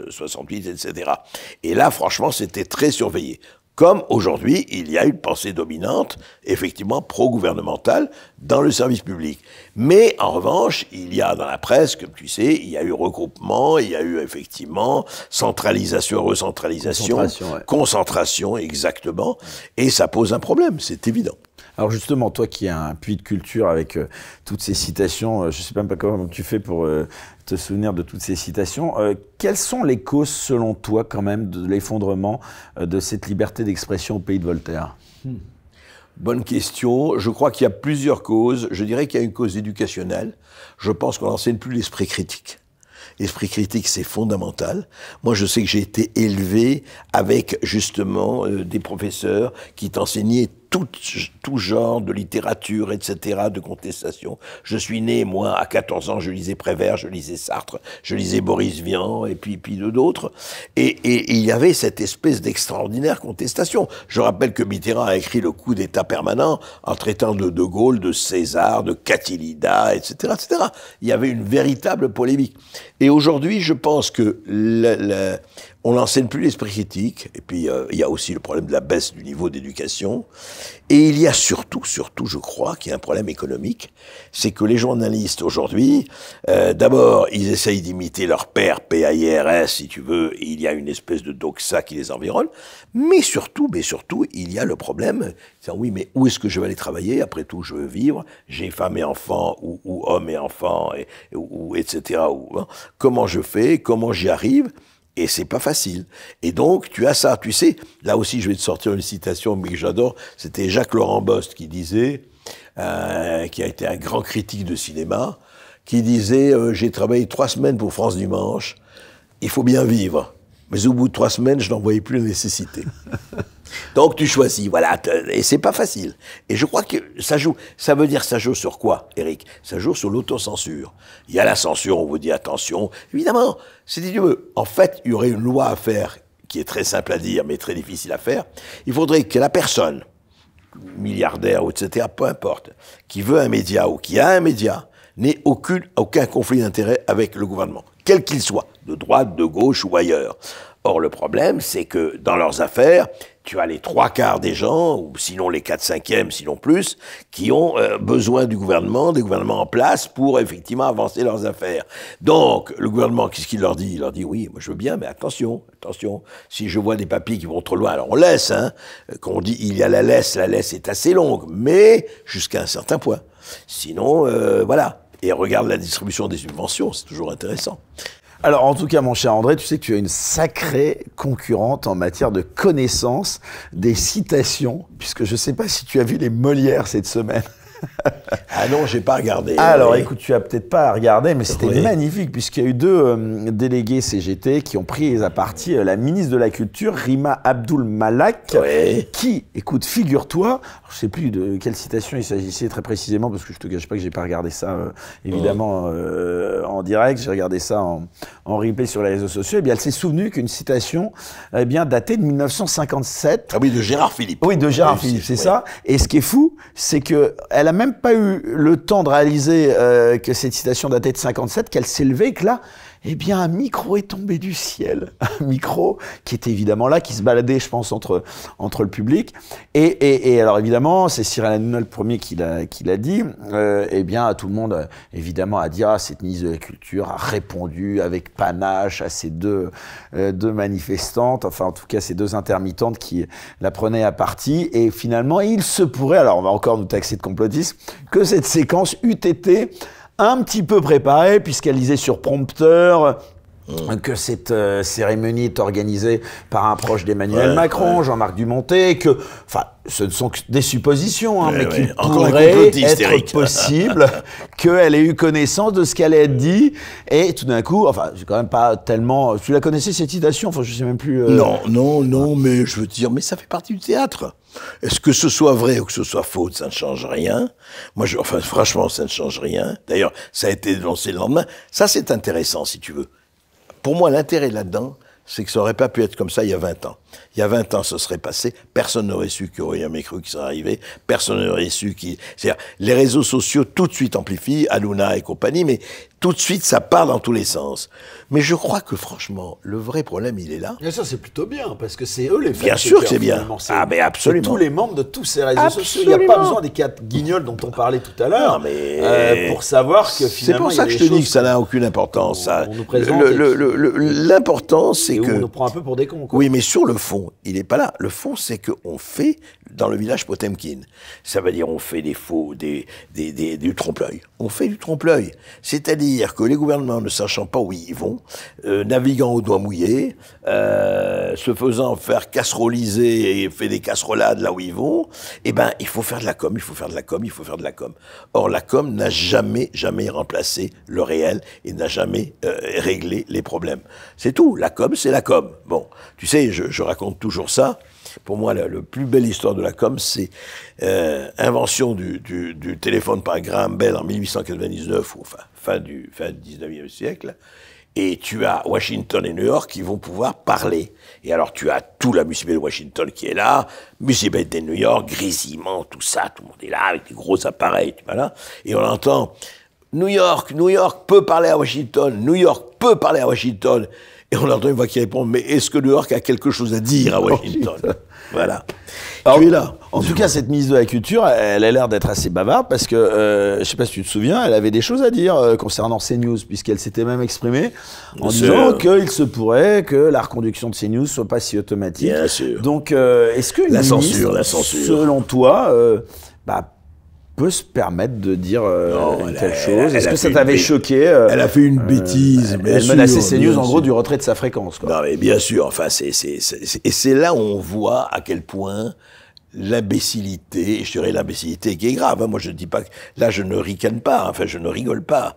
68, euh, etc. Et là, franchement, c'était très surveillé. Comme aujourd'hui, il y a une pensée dominante, effectivement pro-gouvernementale, dans le service public. Mais en revanche, il y a dans la presse, comme tu sais, il y a eu regroupement, il y a eu effectivement centralisation, recentralisation, concentration, exactement, et ça pose un problème, c'est évident. Alors justement, toi qui as un puits de culture avec euh, toutes ces citations, euh, je ne sais même pas comment tu fais pour euh, te souvenir de toutes ces citations. Euh, quelles sont les causes, selon toi, quand même, de l'effondrement euh, de cette liberté d'expression au pays de Voltaire hmm. Bonne question. Je crois qu'il y a plusieurs causes. Je dirais qu'il y a une cause éducationnelle. Je pense qu'on n'enseigne plus l'esprit critique. L'esprit critique, c'est fondamental. Moi, je sais que j'ai été élevé avec justement euh, des professeurs qui t'enseignaient tout, tout genre de littérature, etc., de contestation. Je suis né, moi, à 14 ans, je lisais Prévert, je lisais Sartre, je lisais Boris Vian, et puis, puis d'autres. Et, et, il y avait cette espèce d'extraordinaire contestation. Je rappelle que Mitterrand a écrit le coup d'État permanent en traitant de De Gaulle, de César, de Catilida, etc., etc. Il y avait une véritable polémique. Et aujourd'hui, je pense que la on n'enseigne plus l'esprit critique, et puis euh, il y a aussi le problème de la baisse du niveau d'éducation, et il y a surtout, surtout, je crois, qu'il y a un problème économique, c'est que les journalistes aujourd'hui, euh, d'abord, ils essayent d'imiter leur père, P-A-I-R-S, si tu veux, et il y a une espèce de doxa qui les environne, mais surtout, mais surtout, il y a le problème, oui, mais où est-ce que je vais aller travailler Après tout, je veux vivre, j'ai femme et enfant, ou, ou homme et enfant, ou, etc. Hein. comment je fais Comment j'y arrive et c'est pas facile. Et donc, tu as ça. Tu sais, là aussi, je vais te sortir une citation, mais que j'adore. C'était Jacques Laurent Bost qui disait, euh, qui a été un grand critique de cinéma, qui disait euh, J'ai travaillé trois semaines pour France Dimanche, il faut bien vivre. Mais au bout de trois semaines, je n'en voyais plus la nécessité. Donc tu choisis, voilà, et c'est pas facile. Et je crois que ça joue. Ça veut dire ça joue sur quoi, Eric Ça joue sur l'autocensure. Il y a la censure, on vous dit attention. Évidemment, c'est dit En fait, il y aurait une loi à faire qui est très simple à dire, mais très difficile à faire. Il faudrait que la personne, milliardaire, ou etc., peu importe, qui veut un média ou qui a un média, n'ait aucun conflit d'intérêt avec le gouvernement, quel qu'il soit, de droite, de gauche ou ailleurs. Or, le problème, c'est que dans leurs affaires, tu as les trois quarts des gens, ou sinon les quatre cinquièmes, sinon plus, qui ont euh, besoin du gouvernement, des gouvernements en place pour effectivement avancer leurs affaires. Donc, le gouvernement, qu'est-ce qu'il leur dit Il leur dit oui, moi je veux bien, mais attention, attention. Si je vois des papiers qui vont trop loin, alors on laisse. Hein. Quand on dit il y a la laisse, la laisse est assez longue, mais jusqu'à un certain point. Sinon, euh, voilà. Et regarde la distribution des subventions, c'est toujours intéressant. Alors, en tout cas, mon cher André, tu sais que tu as une sacrée concurrente en matière de connaissance des citations, puisque je ne sais pas si tu as vu les Molières cette semaine. ah non, j'ai pas regardé. Alors, écoute, tu as peut-être pas regardé, mais c'était magnifique puisqu'il y a eu deux euh, délégués CGT qui ont pris à partie euh, la ministre de la Culture, Rima Abdul Malak, qui, écoute, figure-toi, je sais plus de quelle citation il s'agissait très précisément parce que je te gâche pas que j'ai pas regardé ça euh, évidemment en direct, j'ai regardé ça en, en, replay sur les réseaux sociaux. Et eh bien, elle s'est souvenue qu'une citation, eh bien, datée de 1957. Ah oui, de Gérard Philippe. Oui, de Gérard Philippe, c'est ça. Et ce qui est fou, c'est que elle a même pas eu le temps de réaliser euh, que cette citation datait de 57, qu'elle s'élevait, que là, eh bien, un micro est tombé du ciel. Un micro qui était évidemment là, qui se baladait, je pense, entre, entre le public. Et, et, et alors, évidemment, c'est Cyril Hanouna le premier qui l'a dit. Euh, eh bien, tout le monde, euh, évidemment, a dit Ah, cette ministre de la Culture a répondu avec panache à ces deux, euh, deux manifestantes, enfin, en tout cas, ces deux intermittentes qui la prenaient à partie. Et finalement, il se pourrait, alors on va encore nous taxer de complotisme, que cette séquence eût été un petit peu préparé puisqu'elle lisait sur prompteur, euh, mm. que cette euh, cérémonie est organisée par un proche d'Emmanuel Macron, Jean-Marc Dumonté, que, enfin, ce ne sont que des suppositions, hein, mais qu'il pourrait être possible qu'elle ait eu connaissance de ce qu'elle a dit, et tout d'un coup, enfin, c'est quand même pas tellement... Tu la connaissais, cette citation Enfin, je sais même plus... Euh. Non, non, non, ah. mais je veux dire, mais ça fait partie du théâtre est-ce que ce soit vrai ou que ce soit faux, ça ne change rien. Moi, je, enfin, franchement, ça ne change rien. D'ailleurs, ça a été dénoncé le lendemain. Ça, c'est intéressant, si tu veux. Pour moi, l'intérêt là-dedans, c'est que ça n'aurait pas pu être comme ça il y a 20 ans. Il y a 20 ans, ce serait passé. Personne n'aurait su qu'il y aurait un cru qui serait arrivé. Personne n'aurait su qui. C'est-à-dire, les réseaux sociaux tout de suite amplifient, Aluna et compagnie, mais tout de suite, ça part dans tous les sens. Mais je crois que franchement, le vrai problème, il est là. Bien sûr, c'est plutôt bien, parce que c'est eux les Bien sûr que c'est bien. Ah, mais absolument. Tous les membres de tous ces réseaux sociaux. Il n'y a pas besoin des quatre guignols dont on parlait tout à l'heure. Mais... Euh, pour savoir que finalement. C'est pour ça que je te dis que ça n'a aucune importance. L'important, c'est que. On nous prend un peu pour des cons. Oui, mais sur le fond, il n'est pas là. Le fond, c'est qu'on fait dans le village Potemkin. Ça veut dire on fait des faux, des, des, du trompe-l'œil. On fait du trompe-l'œil. C'est-à-dire que les gouvernements, ne sachant pas où ils vont, euh, naviguant aux doigts mouillés, euh, se faisant faire casseroliser et faire des casserolades là où ils vont, eh ben, il faut faire de la com, il faut faire de la com, il faut faire de la com. Or, la com n'a jamais, jamais remplacé le réel et n'a jamais euh, réglé les problèmes. C'est tout. La com, c'est la com. Bon, tu sais, je, je raconte toujours ça. Pour moi, la, plus belle histoire de la com, c'est euh, invention du, téléphone par Graham Bell en 1899, fin, du, 19e siècle. Et tu as Washington et New York qui vont pouvoir parler. Et alors tu as tout la musée de Washington qui est là, municipalité de New York, grésillement, tout ça, tout le monde est là avec des gros appareils, tu vois là. Et on entend New York, New York peut parler à Washington, New York peut parler à Washington. Et on leur donne une voix qui répond, mais est-ce que New York a quelque chose à dire à oh, Washington Voilà. là. En tout cas, cette ministre de la Culture, elle a l'air d'être assez bavarde parce que, je euh, je sais pas si tu te souviens, elle avait des choses à dire concernant euh, concernant CNews, puisqu'elle s'était même exprimée en disant qu'il se pourrait que la reconduction de CNews soit pas si automatique. Bien sûr. Donc, euh, est-ce que la censure, la censure, selon toi, bah, peut se permettre de dire quelque euh, telle chose Est-ce que ça t'avait choqué euh, Elle a fait une euh, bêtise. Bien elle menaçait CNews en gros du retrait de sa fréquence. Non mais bien sûr, enfin c'est et c'est là où on voit à quel point l'imbécilité, je dirais l'imbécilité qui est grave. Hein. moi, je ne dis pas que là, je ne ricane pas. Hein. enfin, je ne rigole pas.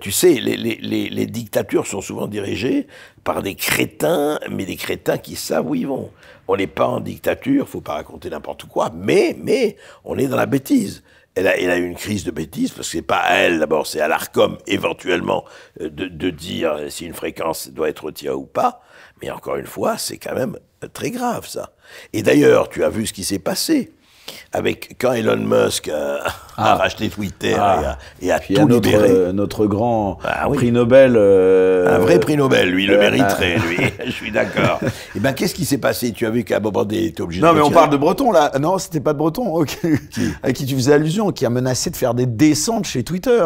tu sais, les, les, dictatures sont souvent dirigées par des crétins, mais des crétins qui savent où ils vont. On n'est pas en dictature, faut pas raconter n'importe quoi, mais, mais, on est dans la bêtise. Elle a, elle a eu une crise de bêtise, parce que c'est pas à elle d'abord, c'est à l'ARCOM éventuellement euh, de, de, dire si une fréquence doit être retirée ou pas. Mais encore une fois, c'est quand même euh, très grave ça. Et d'ailleurs, tu as vu ce qui s'est passé avec quand Elon Musk a ah. racheté Twitter ah. et a, et a tout notre, libéré. Euh, notre grand bah prix Nobel. Euh, un vrai prix Nobel, lui, le euh, mériterait, bah. lui. Je suis d'accord. et eh ben, qu'est-ce qui s'est passé Tu as vu qu'à un Non, mais on parle de Breton là. Non, c'était pas de Breton à qui tu faisais allusion, qui a menacé de faire des descentes chez Twitter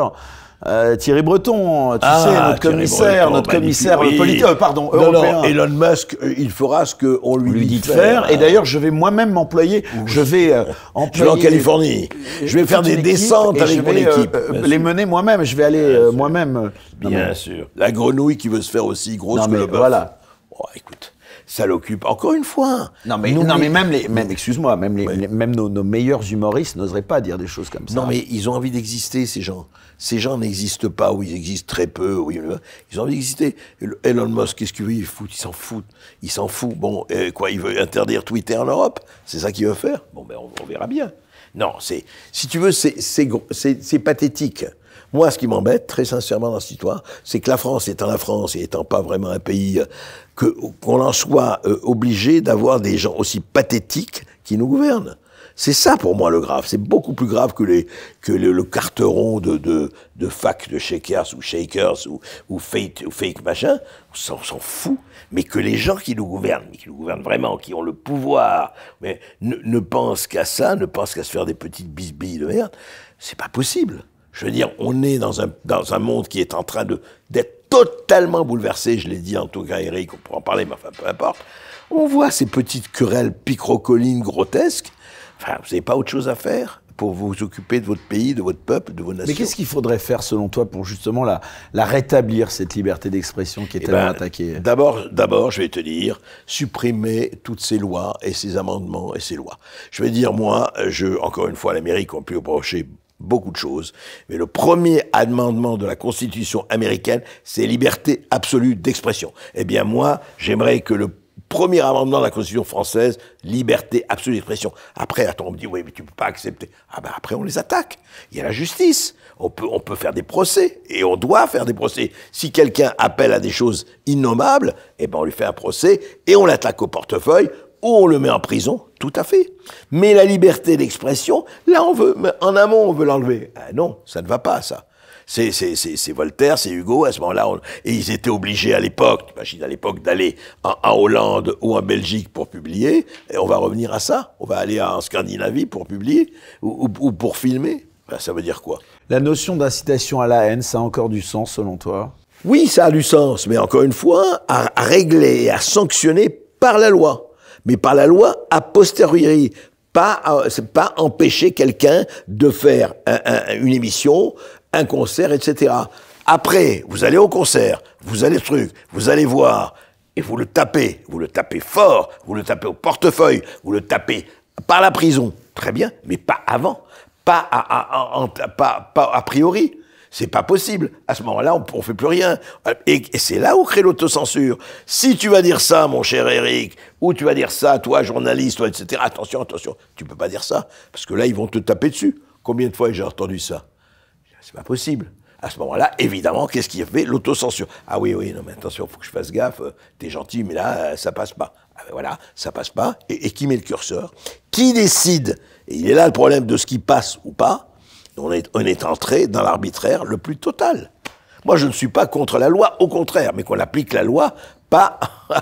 euh, Thierry Breton, tu ah, sais, notre commissaire, notre commissaire politique, euh, pardon, européen. Elon Musk, euh, il fera ce qu'on lui, lui, dit de faire. Et d'ailleurs, je vais moi-même m'employer. Je vais euh, employer. Je vais en Californie. Je vais faire des descentes avec mon euh, équipe. les mener moi-même. Je vais aller moi-même. Bien sûr. La grenouille qui veut se faire aussi grosse que le bœuf. Voilà. Bon, oh, écoute ça l'occupe. Encore une fois. Non mais, non, mais même les, même, excuse-moi, même les, même nos, meilleurs humoristes n'oseraient pas dire des choses comme ça. Non mais ils ont envie d'exister ces gens. Ces gens n'existent pas ou ils existent très peu. Ou ils, ils ont envie d'exister. Elon Musk, qu'est-ce qu'il veut Il fout, il s'en fout, il s'en fout. Bon, quoi, il veut interdire Twitter en Europe C'est ça qu'il veut faire Bon ben on, verra bien. Non, c'est si tu veux, c'est pathétique. Moi, ce qui m'embête, très sincèrement, dans cette histoire, c'est que la France, étant la France et étant pas vraiment un pays, euh, qu'on en soit euh, obligé d'avoir des gens aussi pathétiques qui nous gouvernent. C'est ça pour moi le grave. C'est beaucoup plus grave que, les, que le, carteron de, de, fac de shakers ou shakers ou, fake, ou fake machin. On s'en, fout. Mais que les gens qui nous gouvernent, qui nous gouvernent vraiment, qui ont le pouvoir, mais ne, ne pensent qu'à ça, ne pensent qu'à se faire des petites bisbilles de merde, c'est pas possible. Je veux dire, on est dans un, dans un monde qui est en train de d'être totalement bouleversé, je l'ai dit en tout cas, Eric, on pourra en parler, mais enfin, peu importe. On voit ces petites querelles picrocolines grotesques. Enfin, vous n'avez pas autre chose à faire pour vous occuper de votre pays, de votre peuple, de vos nations. Mais qu'est-ce qu'il faudrait faire, selon toi, pour justement la, la rétablir, cette liberté d'expression qui est eh tellement ben, attaquée D'abord, d'abord, je vais te dire, supprimer toutes ces lois et ces amendements et ces lois. Je vais dire, moi, je, encore une fois, l'Amérique, on peut reprocher beaucoup de choses, mais le premier amendement de la Constitution américaine, c'est liberté absolue d'expression. Eh bien moi, j'aimerais que le premier amendement de la Constitution française, liberté absolue d'expression. Après, attends, on me dit, oui, mais tu peux pas accepter. Ah ben après, on les attaque. Il y a la justice. On peut, on peut faire des procès. Et on doit faire des procès. Si quelqu'un appelle à des choses innommables, eh ben on lui fait un procès et on l'attaque au portefeuille ou on le met en prison tout à fait. Mais la liberté d'expression, là, on veut, en amont, on veut l'enlever. Ah non, ça ne va pas, ça. C'est, c'est, c'est, Voltaire, c'est Hugo, à ce moment-là, et ils étaient obligés à l'époque, tu imagines à l'époque, d'aller en, Hollande ou en Belgique pour publier, et on va revenir à ça, on va aller en Scandinavie pour publier, ou, pour filmer, ben, ça veut dire quoi La notion d'incitation à la haine, ça a encore du sens selon toi Oui, ça a du sens, mais encore une fois, à, régler à sanctionner par la loi mais par la loi a posteriori. Pas, euh, pas empêcher quelqu'un de faire une émission, un concert, etc. Après, vous allez au concert, vous allez truc, vous allez voir, et vous le tapez, vous le tapez fort, vous le tapez au portefeuille, vous le tapez par la prison, très bien, mais pas avant, pas, pas a priori. C'est pas possible. À ce moment-là, on ne fait plus rien. Euh, et, c'est là où crée l'autocensure. Si tu vas dire ça, mon cher Eric, ou tu vas dire ça, toi, journaliste, toi, etc., attention, attention, tu ne peux pas dire ça, parce que là, ils vont te taper dessus. Combien de fois j'ai entendu ça C'est pas possible. À ce moment-là, évidemment, qu'est-ce qui fait L'autocensure. Ah oui, oui, non, mais attention, faut que je fasse gaffe, euh, t'es gentil, mais là, euh, ça passe pas. Ah ben voilà, ça passe pas. Et, et qui met le curseur Qui décide Et il est là le problème de ce qui passe ou pas on est, entré dans l'arbitraire le plus total. Moi, je ne suis pas contre la loi, au contraire, mais qu'on applique la loi pas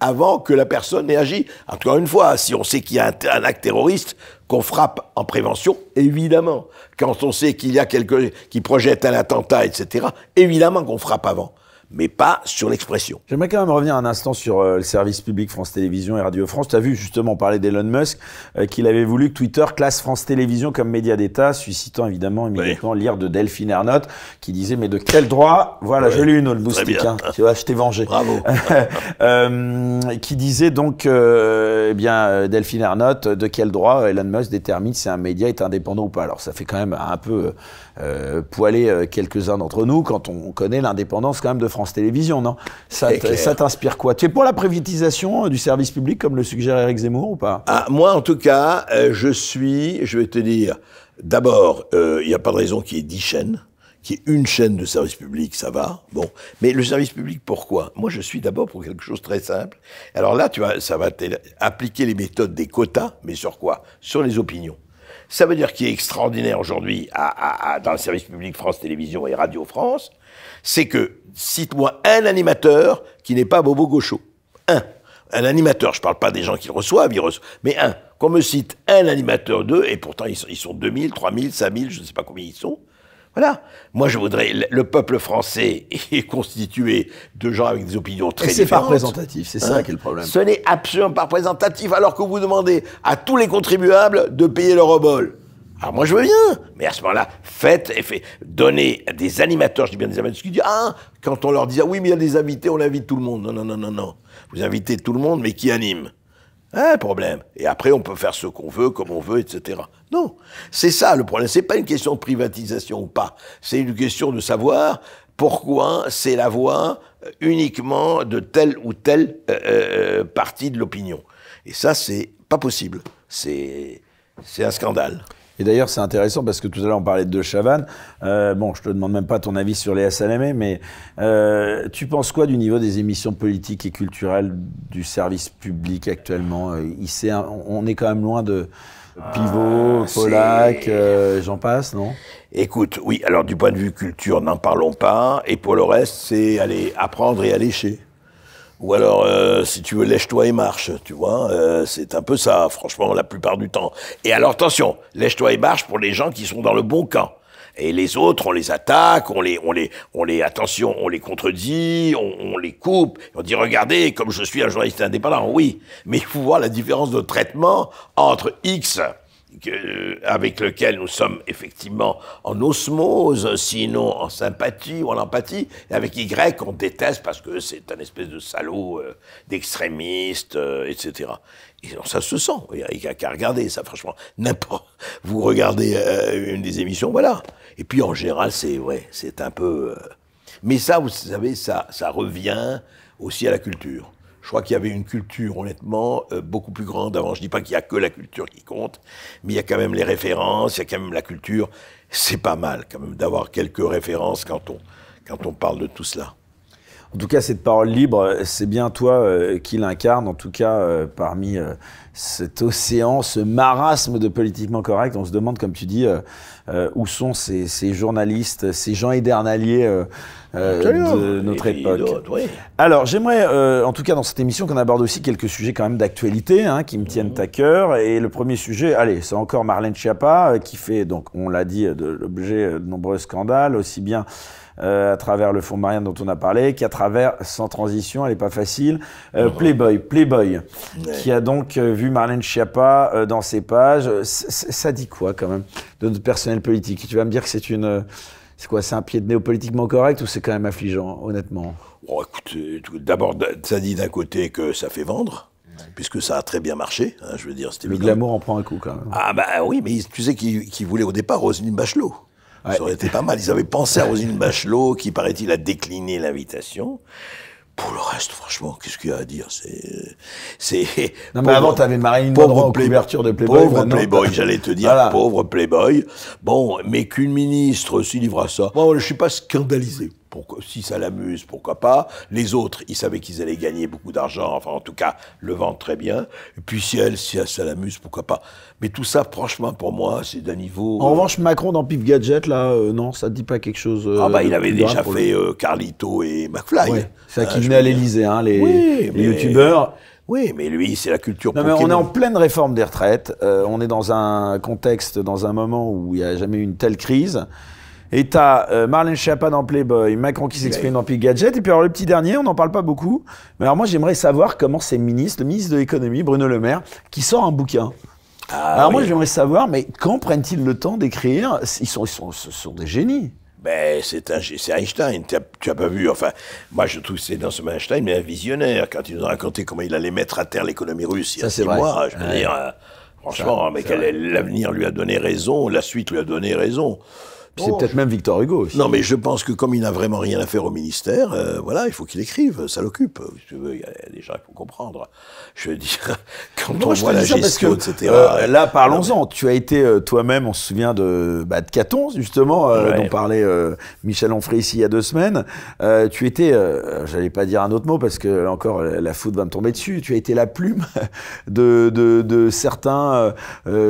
avant que la personne ait agi. Encore une fois, si on sait qu'il y a un, un acte terroriste, qu'on frappe en prévention, évidemment. Quand on sait qu'il y a quelqu'un qui projette un attentat, etc., évidemment qu'on frappe avant mais pas sur l'expression. J'aimerais quand même revenir un instant sur euh, le service public France Télévisions et Radio France. Tu as vu justement parler d'Elon Musk, euh, qu'il avait voulu que Twitter classe France Télévisions comme média d'État, suscitant évidemment immédiatement l'ire de Delphine Ernotte, qui disait mais de quel droit Voilà, j'ai lu une autre moustique, hein. tu vois, je t'ai vengé. Bravo. Euh, qui disait donc, eh bien, Delphine Ernotte, de quel droit Elon Musk détermine si un média est indépendant ou pas Alors ça fait quand même un peu euh, poiler euh, quelques-uns d'entre nous quand on connaît l'indépendance quand même de France Télévisions, non Ça t'inspire quoi Tu es pour la privatisation euh, du service public comme le suggère Eric Zemmour ou pas ah, Moi, en tout cas, euh, je suis, je vais te dire, d'abord, il n'y a pas de raison qu'il y ait 10 chaînes qu'il y ait une chaîne de service public, ça va. Bon, mais le service public, pourquoi Moi, je suis d'abord pour quelque chose de très simple. Alors là, tu vois, ça va appliquer les méthodes des quotas, mais sur quoi Sur les opinions. Ça veut dire qu'il est extraordinaire aujourd'hui dans le service public France Télévisions et Radio France, c'est que cite-moi un animateur qui n'est pas Bobo Gaucho. Un. Un animateur, je ne parle pas des gens qui le reçoivent, mais un. Qu'on me cite un animateur, deux, et pourtant ils ils sont 2000, 3000, 5000, je ne sais pas combien ils sont, voilà. Moi, je voudrais. Le peuple français est constitué de gens avec des opinions très différentes. C'est pas représentatif, c'est ça hein? qui est le problème. Ce n'est absolument pas représentatif, alors que vous demandez à tous les contribuables de payer leur obol. Alors moi je veux bien, mais à ce moment-là, faites et faites donnez des animateurs, je dis bien des animateurs, qui disent ah quand on leur dit ah oui mais il y a des invités, on invite tout le monde. Non non non non non, vous invitez tout le monde, mais qui anime un hein, problème. Et après, on peut faire ce qu'on veut, comme on veut, etc. Non. C'est ça le problème. C'est pas une question de privatisation ou pas. C'est une question de savoir pourquoi c'est la voix euh, uniquement de telle ou telle euh, euh, partie de l'opinion. Et ça, c'est pas possible. C'est, c'est un scandale. Et d'ailleurs, c'est intéressant parce que tout à l'heure, on parlait de Chavan. Chavannes. Euh, bon, je te demande même pas ton avis sur les Salamé, mais euh, tu penses quoi du niveau des émissions politiques et culturelles du service public actuellement euh, Il sait, On est quand même loin de Pivot, ah, Polac, euh, j'en passe, non Écoute, oui, alors du point de vue culture, n'en parlons pas. Et pour le reste, c'est aller apprendre et aller chez. Ou alors, euh, si tu veux, lèche-toi et marche, tu vois. Euh, c'est un peu ça, franchement, la plupart du temps. Et alors, attention, lèche-toi et marche pour les gens qui sont dans le bon camp. Et les autres, on les attaque, on les, on les, on les, attention, on les contredit, on, on les coupe. On dit, regardez, comme je suis un journaliste indépendant, oui. Mais il faut voir la différence de traitement entre X, que, euh, avec lequel nous sommes effectivement en osmose, sinon en sympathie ou en empathie, et avec Y on déteste parce que c'est un espèce de salaud, euh, d'extrémiste, etc. Euh, et ça se sent, il n'y a, qu'à regarder ça, franchement. N'importe, vous regardez une des émissions, voilà. Et puis en général, c'est vrai, c'est un peu... mais ça, vous savez, ça, ça revient aussi à la culture. Je crois qu'il y avait une culture, honnêtement, euh, beaucoup plus grande avant. Je dis pas qu'il y a que la culture qui compte, mais il y a quand même les références, il y a quand même la culture. C'est pas mal quand même d'avoir quelques références quand on, quand on parle de tout cela. En tout cas, cette parole libre, c'est bien toi euh, qui l'incarne, en tout cas euh, parmi cet océan, ce marasme de politiquement correct. On se demande, comme tu dis, euh, euh, où sont ces, journalistes, ces gens édernaliers euh, de notre époque. Alors, j'aimerais, en tout cas dans cette émission, qu'on aborde aussi quelques sujets quand même d'actualité, hein, qui me mhm. tiennent à cœur. Et le premier sujet, allez, c'est encore Marlène Schiappa, qui fait, donc, on l'a dit, l'objet de nombreux scandales, aussi bien... à travers le fonds marin dont on a parlé, qu'à travers, sans transition, elle n'est pas facile, Playboy, Playboy, qui a donc vu Marlène Schiappa euh, dans ses pages. Euh, ça dit quoi, quand même, de notre personnel politique Tu vas me dire que c'est une. Euh, c'est quoi C'est un pied de néo politiquement correct ou c'est quand même affligeant, honnêtement oh, d'abord, ça dit d'un côté que ça fait vendre puisque ça a très bien marché. Hein, je veux dire, c'était le glamour en prend un coup quand même. Ah bah oui, mais tu sais qu'ils voulaient au départ Roselyne Bachelot. Ça aurait été pas mal. Ils avaient pensé à Roselyne Bachelot, qui paraît-il a décliné l'invitation. Pour le reste, franchement, qu'est-ce qu'il y a à dire C'est, c'est. Non, mais avant, t'avais Marine pauvre play... couverture de Playboy. Pauvre Playboy, j'allais te dire, pauvre Playboy. Bon, mais qu'une ministre s'y livre à ça. Bon, je suis pas scandalisé si ça l'amuse, pourquoi pas. Les autres, ils savaient qu'ils allaient gagner beaucoup d'argent, enfin en tout cas le vendre très bien. Et puis si elle, si ça l'amuse, pourquoi pas. Mais tout ça, franchement, pour moi, c'est d'un niveau. En euh, revanche, Macron dans Pip Gadget, là, euh, non, ça ne dit pas quelque chose. Euh, ah bah il avait déjà fait Carlito et McFly. c'est ça hein, qui venait à l'Elysée, hein, les, oui, youtubeurs. Oui, mais lui, c'est la culture. Non, on est en pleine réforme des retraites. on est dans un contexte, dans un moment où il n'y a jamais eu une telle crise. Et t'as euh, Marlène Schiappa dans Playboy, Macron qui s'exprime dans Pic Gadget. Et puis alors le petit dernier, on n'en parle pas beaucoup. Mais alors moi j'aimerais savoir comment ces ministres, le ministre de l'économie, Bruno Le Maire, qui sort un bouquin. Ah alors moi j'aimerais savoir, mais quand prennent-ils le temps d'écrire ils sont, ils Ce sont des génies. Ben, c'est Einstein. tu n'as pas vu. Enfin, moi, je trouve que c'est dans ce Einstein, mais un visionnaire. Quand il nous a raconté comment il allait mettre à terre l'économie russe il y a mois, je veux dire, euh, franchement, l'avenir lui a donné raison, la suite lui a donné raison c'est peut-être même Victor Hugo aussi. Non, mais je pense que comme il n'a vraiment rien à faire au ministère, euh, voilà, il faut qu'il écrive, ça l'occupe. Il y a des gens comprendre. Je veux dire, quand on voit la gestion, etc. Euh, là, parlons-en. Tu as été euh, toi-même, on se souvient de, bah, de Caton, justement, dont parlait Michel Onfray ici il y a deux semaines. tu étais, j'allais pas dire un autre mot parce que là encore, la foudre va me tomber dessus. Tu as été la plume de, certains,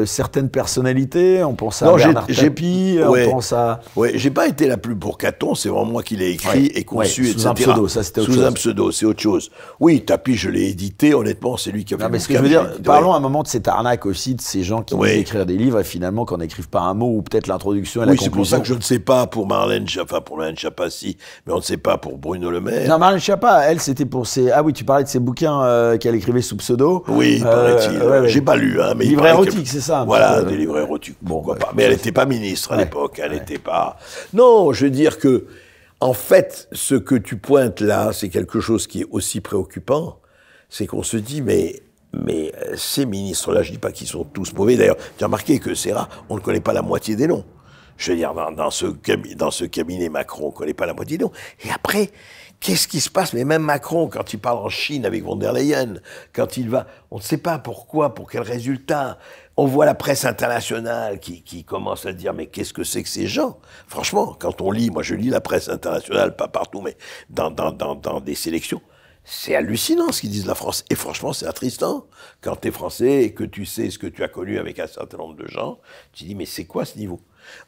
certaines personnalités. On pense à Bernard Tapie, on pense à oui, j'ai pas été la plus pour Caton, c'est vraiment moi qui l'ai écrit et conçu, ouais, sous un pseudo, ça c'était autre sous un pseudo, c'est autre chose. Oui, tapis, je l'ai édité, honnêtement, c'est lui qui a fait non, mais ce que je veux dire, parlons un moment de cette arnaque aussi, de ces gens qui vont écrire des livres et finalement qu'on n'écrive pas un mot ou peut-être l'introduction et la conclusion. c'est pour ça que je ne sais pas pour Marlène Schiappa, pour Marlène Schiappa, si, mais on ne sait pas pour Bruno Le Maire. Non, Marlène Schiappa, elle, c'était pour ses... Ah oui, tu parlais de ses bouquins euh, qu'elle écrivait sous pseudo. Oui, euh, J'ai pas lu, hein, mais... Livre c'est ça. Voilà, des livres érotiques. Mais elle n'était pas ministre à l'époque. Elle, non, je veux dire que, en fait, ce que tu pointes là, c'est quelque chose qui est aussi préoccupant. C'est qu'on se dit, mais mais euh, ces ministres-là, je ne dis pas qu'ils sont tous mauvais. D'ailleurs, tu as remarqué que c'est rare, on ne connaît pas la moitié des noms. Je veux dire, dans, ce, dans ce cabinet Macron, on ne connaît pas la moitié des noms. Et après, qu'est-ce qui se passe Mais même Macron, quand il parle en Chine avec von der Leyen, quand il va, on ne sait pas pourquoi, pour quel résultat on voit la presse internationale qui, qui commence à dire mais qu'est-ce que c'est que ces gens Franchement, quand on lit, moi je lis la presse internationale, pas partout, mais dans, dans, dans, dans des sélections, c'est hallucinant ce qu'ils disent de la France. Et franchement, c'est attristant. Quand tu es français et que tu sais ce que tu as connu avec un certain nombre de gens, tu dis mais c'est quoi ce niveau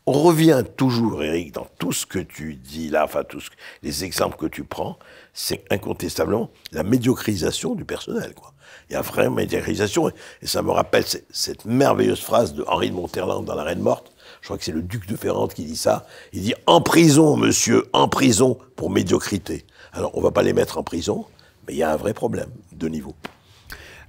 On revient toujours, Eric, dans tout ce que tu dis là, enfin tous les exemples que tu prends, c'est incontestablement la médiocrisation du personnel. quoi. Il y a vraiment une Et ça me rappelle cette merveilleuse phrase de Henri de Monterland dans La Reine Morte. Je crois que c'est le duc de Ferrante qui dit ça. Il dit En prison, monsieur, en prison pour médiocrité. Alors, on ne va pas les mettre en prison, mais il y a un vrai problème de niveau.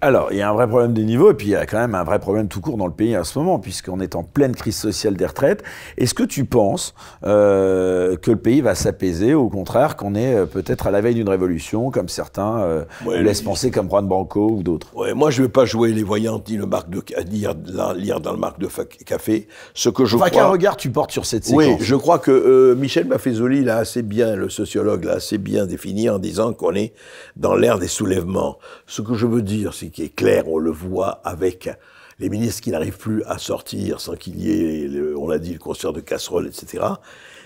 Alors, il y a un vrai problème des niveaux, et puis il y a quand même un vrai problème tout court dans le pays en ce moment, puisqu'on est en pleine crise sociale des retraites. Est-ce que tu penses euh, que le pays va s'apaiser, ou au contraire qu'on est euh, peut-être à la veille d'une révolution, comme certains euh, laissent penser, comme Juan Branco ou d'autres Moi, je ne vais pas jouer les voyantes ni le marque de, lire, dans le marque de café. Ce que je crois... regard tu portes sur cette séquence Oui, je crois que Michel Maffezoli l'a assez bien, le sociologue l'a assez bien défini en disant qu'on est dans l'ère des soulèvements. Ce que je veux dire, c'est qui, est clair, on le voit avec les ministres qui n'arrivent plus à sortir sans qu'il y ait, on l'a dit, le concert de casseroles, etc.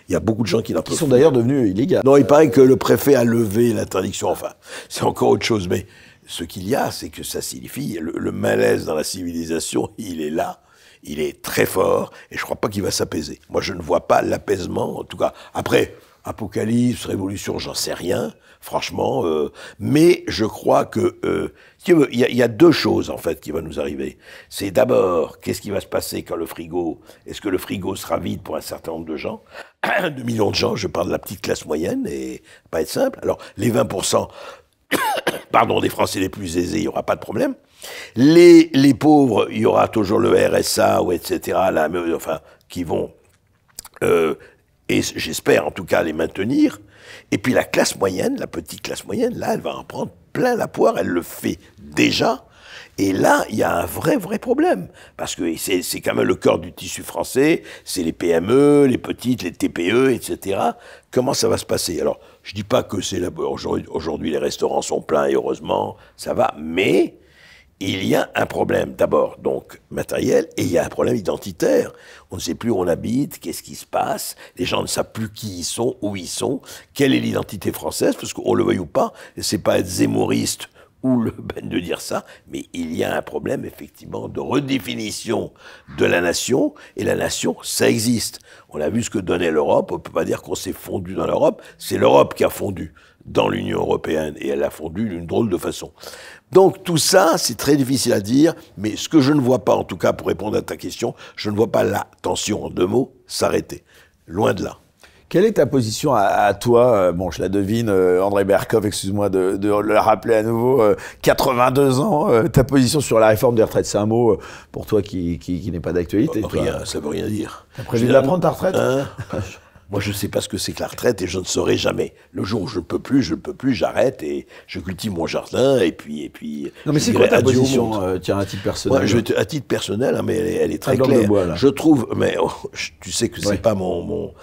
Il y a beaucoup de gens qui n'en Qui sont d'ailleurs devenus illégaux. Non, il paraît que le préfet a levé l'interdiction. Enfin, c'est encore autre chose. Mais ce qu'il y a, c'est que ça signifie le, le, malaise dans la civilisation. Il est là. Il est très fort. Et je ne crois pas qu'il va s'apaiser. Moi, je ne vois pas l'apaisement. En tout cas, après, apocalypse, révolution, j'en sais rien franchement. Euh, mais je crois que euh, il y, a deux choses en fait qui vont nous arriver. C'est d'abord qu'est-ce qui va se passer quand le frigo, est-ce que le frigo sera vide pour un certain nombre de gens, De millions de gens, je parle de la petite classe moyenne et pas être simple. Alors les 20 pardon, des Français les plus aisés, il n'y aura pas de problème. Les, pauvres, il y aura toujours le RSA ou etc. enfin, qui vont euh, et j'espère en tout cas les maintenir, et puis la classe moyenne, la petite classe moyenne, là, elle va en prendre plein la poire, elle le fait déjà. Et là, il y a un vrai, vrai problème. Parce que c'est quand même le cœur du tissu français, c'est les PME, les petites, les TPE, etc. Comment ça va se passer Alors, je dis pas que c'est là. Aujourd'hui, les restaurants sont pleins, et heureusement, ça va. Mais il y a un problème d'abord donc matériel et il y a un problème identitaire. On ne sait plus où on habite, qu'est-ce qui se passe, les gens ne savent plus qui ils sont, où ils sont, quelle est l'identité française, parce qu'on le veuille ou pas, c'est pas être zémoriste ou le ben de dire ça, mais il y a un problème effectivement de redéfinition de la nation, et la nation, ça existe. On a vu ce que donnait l'Europe, on ne peut pas dire qu'on s'est fondu dans l'Europe, c'est l'Europe qui a fondu dans l'Union européenne, et elle a fondu d'une drôle de façon. Donc tout ça, c'est très difficile à dire, mais ce que je ne vois pas, en tout cas pour répondre à ta question, je ne vois pas la tension en deux mots s'arrêter. Loin de là. Quelle est ta position à, toi euh, Bon, je la devine, euh, André Berkov, excuse-moi de, le rappeler à nouveau, 82 euh, ans, ta position sur la réforme des retraites, c'est un mot pour toi qui, n'est pas d'actualité. Oh, rien, ne ça veut rien dire. T'as prévu de la prendre ta retraite hein Moi, je ne sais pas ce que c'est que la retraite et je ne saurai jamais. Le jour où je ne peux plus, je ne peux plus, j'arrête et je cultive mon jardin et puis et puis. Non mais c'est quoi ta position euh, Tiens, à titre personnel. je, à titre personnel, hein, mais elle est, très ah, claire. je trouve, mais oh, tu sais que c'est pas mon mon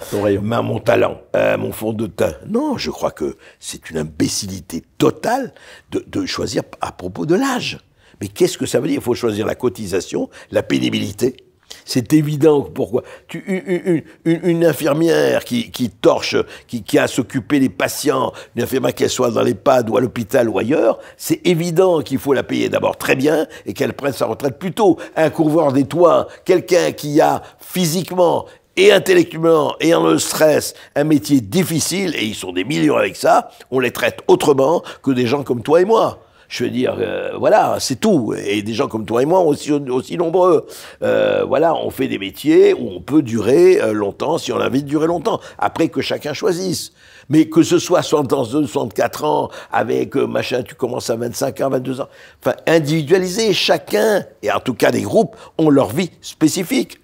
mon talent, euh, mon fond de teint. Non, je crois que c'est une imbécilité totale de, de choisir à propos de l'âge. Mais qu'est-ce que ça veut dire Il faut choisir la cotisation, la pénibilité c'est évident pourquoi. Tu, une, une, infirmière qui, torche, qui, a à s'occuper des patients, une infirmière qu'elle soit dans les l'EHPAD ou à l'hôpital ou ailleurs, c'est évident qu'il faut la payer d'abord très bien et qu'elle prenne sa retraite plus tôt. Un couvreur des toits, quelqu'un qui a physiquement et intellectuellement et en le stress un métier difficile, et ils sont des millions avec ça, on les traite autrement que des gens comme toi et moi. Je veux dire, euh, voilà, c'est tout. Et des gens comme toi et moi, aussi, aussi nombreux. Euh, voilà, on fait des métiers où on peut durer euh, longtemps si on a envie de durer longtemps. Après que chacun choisisse. Mais que ce soit 62, 64 ans, avec machin, tu commences à 25 ans, 22 ans. Enfin, individualiser. chacun, et en tout cas des groupes, ont leur vie spécifique.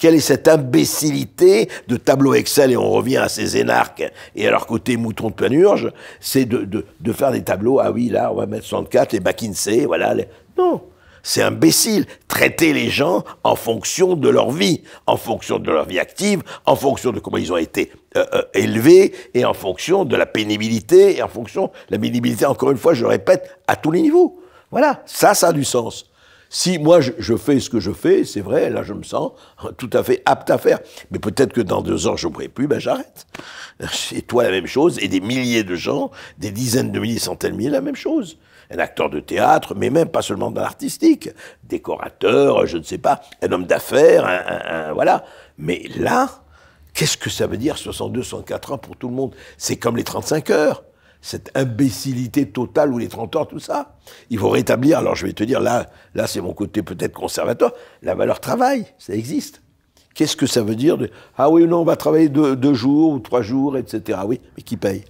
Quelle est cette imbécilité de tableau Excel, et on revient à ces énarques et à leur côté mouton de panurge, c'est de, de, de, faire des tableaux, ah oui, là, on va mettre 64, les McKinsey, voilà. Non, c'est imbécile. Traiter les gens en fonction de leur vie, en fonction de leur vie active, en fonction de comment ils ont été euh, euh, élevés et en fonction de la pénibilité et en fonction la pénibilité. Encore une fois, je répète, à tous les niveaux. Voilà, ça, ça a du sens. Si moi je, fais ce que je fais, c'est vrai, là je me sens tout à fait apte à faire. Mais peut-être que dans deux ans je ne pourrai plus, ben j'arrête. Et toi la même chose, et des milliers de gens, des dizaines de milliers, centaines de milliers, la même chose. Un acteur de théâtre, mais même pas seulement dans l'artistique, décorateur, je ne sais pas, un homme d'affaires, voilà. Mais là, qu'est-ce que ça veut dire 62, 64 ans pour tout le monde C'est comme les 35 heures cette imbécilité totale où les 30 heures, tout ça. Il faut rétablir, alors je vais te dire, là, là c'est mon côté peut-être conservateur, la valeur travail, ça existe. Qu'est-ce que ça veut dire Ah oui, non, on va travailler deux, jours ou trois jours, etc. Oui, mais qui paye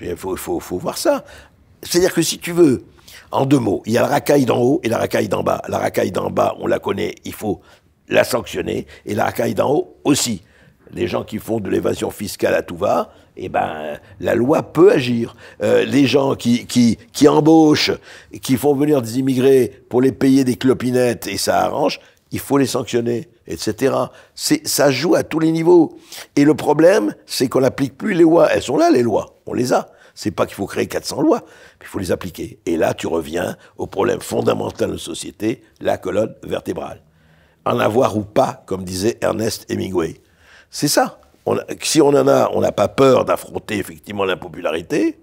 Il faut voir ça. C'est-à-dire que si tu veux, en deux mots, il y a la racaille d'en haut et la racaille d'en bas. La racaille d'en bas, on la connaît, il faut la sanctionner, et la racaille d'en haut aussi. Les gens qui font de l'évasion fiscale à tout va, eh ben, la loi peut agir. Euh, les gens qui, qui, qui embauchent, qui font venir des immigrés pour les payer des clopinettes et ça arrange, il faut les sanctionner, etc. C'est, ça joue à tous les niveaux. Et le problème, c'est qu'on n'applique plus les lois. Elles sont là, les lois. On les a. C'est pas qu'il faut créer 400 lois, il faut les appliquer. Et là, tu reviens au problème fondamental de la société, la colonne vertébrale. En avoir ou pas, comme disait Ernest Hemingway. C'est ça si on en a, on n'a pas peur d'affronter effectivement l'impopularité,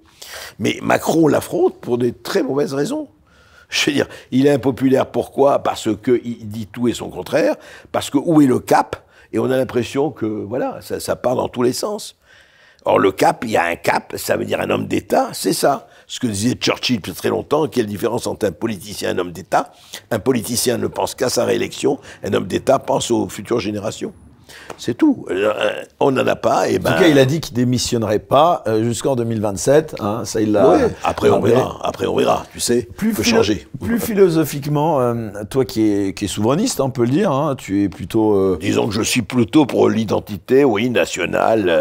mais Macron l'affronte pour des très mauvaises raisons. Je veux dire, il est impopulaire pourquoi Parce qu'il dit tout et son contraire, parce que où est le cap Et on a l'impression que, voilà, ça, ça part dans tous les sens. Or, le cap, il y a un cap, ça veut dire un homme d'État, c'est ça. Ce que disait Churchill depuis très longtemps, quelle différence entre un politicien et un homme d'État Un politicien ne pense qu'à sa réélection, un homme d'État pense aux futures générations. C'est tout. Euh, on n'en a pas. Et eh En tout ben- cas, il a dit qu'il démissionnerait pas euh, jusqu'en 2027. Hein, ça, il Après, on verra. Après, on verra. Tu sais, plus peut changer. Plus philosophiquement, euh, toi qui es, souverainiste, on peut le dire, hein, tu es plutôt. Disons que je suis plutôt pour l'identité, oui, nationale,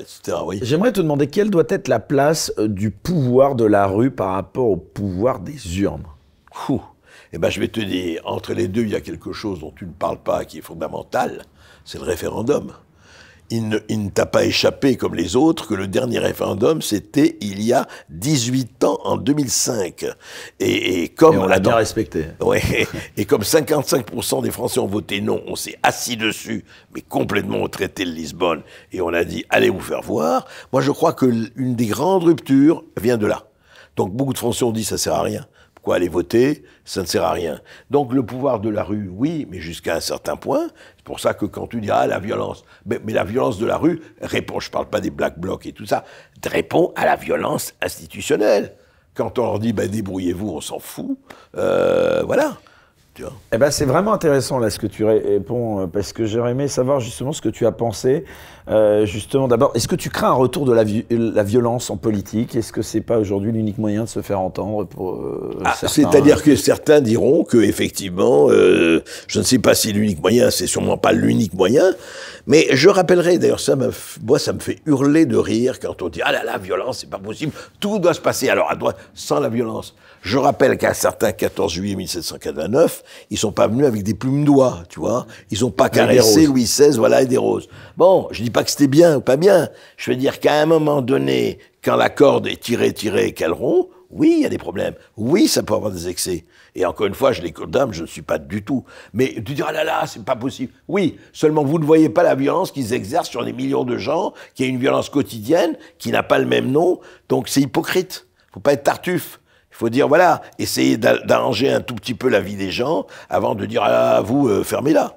etc. J'aimerais te demander quelle doit être la place du pouvoir de la rue par rapport au pouvoir des urnes. Eh ben, je vais te dire, entre les deux, il y a quelque chose dont tu ne parles pas, qui est fondamental, c'est le référendum. Il ne, t'a pas échappé, comme les autres, que le dernier référendum, c'était il y a 18 ans, en 2005. Et, et comme... on l'a bien respecté. et, comme 55% des Français ont voté non, on s'est assis dessus, mais complètement au traité de Lisbonne, et on a dit, allez vous faire voir. Moi, je crois que l'une des grandes ruptures vient de là. Donc beaucoup de Français ont dit, ça sert à rien. Pourquoi aller voter Ça ne sert à rien. Donc le pouvoir de la rue, oui, mais jusqu'à un certain point. C'est pour ça que quand tu dis ah la violence, mais, la violence de la rue répond, je ne parle pas des black blocs et tout ça, répond à la violence institutionnelle. Quand on leur dit ben, débrouillez-vous, on s'en fout, euh, voilà. Eh ben, c'est vraiment intéressant là ce que tu réponds, euh, parce que j'aurais aimé savoir justement ce que tu as pensé. Euh, justement, d'abord, est-ce que tu crains un retour de euh, la, violence en politique Est-ce que c'est pas aujourd'hui l'unique moyen de se faire entendre pour ah, C'est-à-dire que certains diront que effectivement, je ne sais pas si l'unique moyen, c'est sûrement pas l'unique moyen, mais je rappellerai d'ailleurs ça, moi ça me fait hurler de rire quand on dit ah là là, violence, c'est pas possible, tout doit se passer alors à droite sans la violence. Je rappelle qu'à certains 14 juillet 1789, ils sont pas venus avec des plumes d'oie, tu vois. Ils ont pas caressé Louis XVI, voilà, et des roses. Bon, je dis pas que c'était bien ou pas bien. Je veux dire qu'à un moment donné, quand la corde est tirée, tirée, qu'elle rompt, oui, il y a des problèmes. Oui, ça peut avoir des excès. Et encore une fois, je les condamne, je ne suis pas du tout. Mais tu dis, ah là là, c'est pas possible. Oui, seulement vous ne voyez pas la violence qu'ils exercent sur des millions de gens, qui a une violence quotidienne, qui n'a pas le même nom. Donc c'est hypocrite. Faut pas être tartuffe faut dire, voilà, essayez d'arranger un tout petit peu la vie des gens avant de dire, ah, vous, euh, fermez-la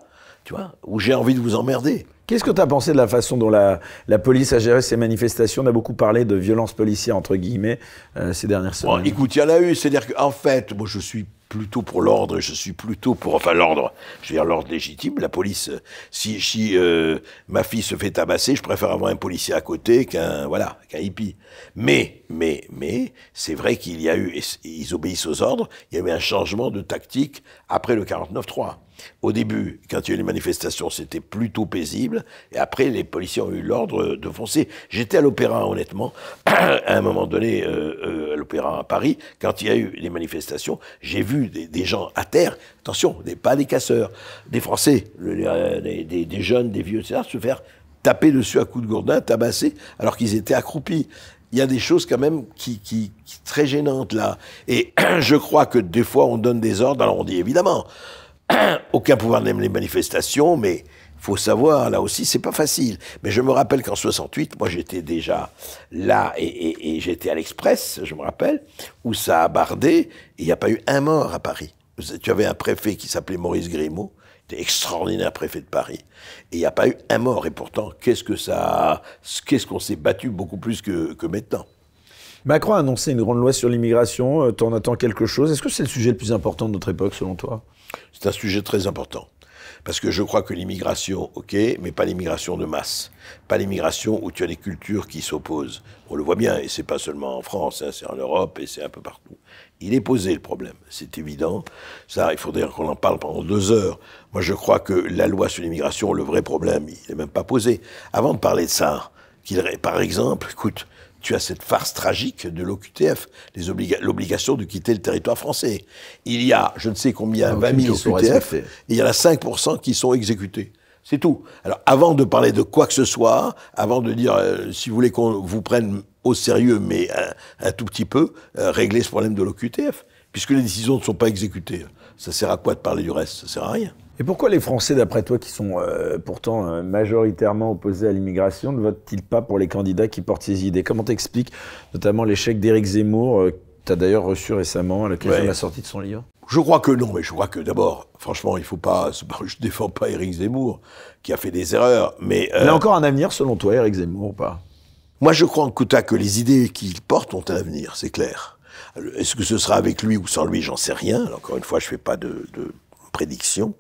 où j'ai envie de vous emmerder. Qu'est-ce que tu as pensé de la façon dont la, la police a géré ces manifestations On a beaucoup parlé de violence policière, entre guillemets, euh, ces dernières semaines. écoute, il y en a eu. C'est-à-dire qu'en fait, moi, je suis plutôt pour l'ordre, je suis plutôt pour, enfin, l'ordre, je veux dire l'ordre légitime. La police, euh, si, si euh, ma fille se fait tabasser, je préfère avoir un policier à côté qu'un, voilà, qu'un hippie. Mais, mais, mais, c'est vrai qu'il y a eu, ils obéissent aux ordres, il y a eu un changement de tactique après le 49-3. Au début, quand il y a eu les manifestations, c'était plutôt paisible. Et après, les policiers ont eu l'ordre de foncer. J'étais à l'Opéra, honnêtement, à un moment donné, euh, euh, à l'Opéra à Paris, quand il y a eu les manifestations, j'ai vu des, gens à terre, attention, des, pas des casseurs, des Français, euh, des, jeunes, des vieux, etc., se faire taper dessus à coups de gourdin, tabasser, alors qu'ils étaient accroupis il y a des choses quand même qui, qui, très gênantes là. Et je crois que des fois on donne des ordres, alors on dit évidemment, aucun pouvoir n'aime les manifestations, mais faut savoir, là aussi, c'est pas facile. Mais je me rappelle qu'en 68, moi j'étais déjà là et, j'étais à l'Express, je me rappelle, où ça a bardé, il n'y a pas eu un mort à Paris. Tu avais un préfet qui s'appelait Maurice Grimaud, était extraordinaire préfet de Paris, et il n'y a pas eu un mort. Et pourtant, qu'est-ce que ça, qu'est-ce qu'on s'est battu beaucoup plus que, que maintenant. Macron a annoncé une grande loi sur l'immigration. Euh, t'en attends quelque chose Est-ce que c'est le sujet le plus important de notre époque, selon toi c'est un sujet très important. Parce que je crois que l'immigration, ok, mais pas l'immigration de masse. Pas l'immigration où tu as des cultures qui s'opposent. On le voit bien, et c'est pas seulement en France, hein, c'est en Europe et c'est un peu partout. Il est posé le problème, c'est évident. Ça, il faudrait qu'on en parle pendant deux heures. Moi, je crois que la loi sur l'immigration, le vrai problème, il n'est même pas posé. Avant de parler de ça, qu'il, par exemple, écoute, tu as cette farce tragique de l'OQTF, l'obligation de quitter le territoire français. Il y a, je ne sais combien, 20 000 OQTF, et il y en a 5% qui sont exécutés. C'est tout. Alors, avant de parler de quoi que ce soit, avant de dire, euh, si vous voulez qu'on vous prenne au sérieux, mais un, tout petit peu, euh, régler ce problème de l'OQTF, puisque les décisions ne sont pas exécutées. Ça sert à quoi de parler du reste Ça sert à rien. Et pourquoi les Français, d'après toi, qui sont euh, pourtant euh, majoritairement opposés à l'immigration, ne votent-ils pas pour les candidats qui portent ces idées Comment t'expliques notamment l'échec d'Éric Zemmour, euh, que tu as d'ailleurs reçu récemment à l'occasion de la sortie de son livre Je crois que non, mais je crois que d'abord, franchement, il faut pas. Je ne défends pas Éric Zemmour, qui a fait des erreurs, mais. Il a encore un avenir, selon toi, Éric Zemmour, ou pas Moi, je crois en tout cas que les idées qu'il porte ont un avenir, c'est clair. Est-ce que ce sera avec lui ou sans lui, j'en sais rien. encore une fois, je ne fais pas de prédiction,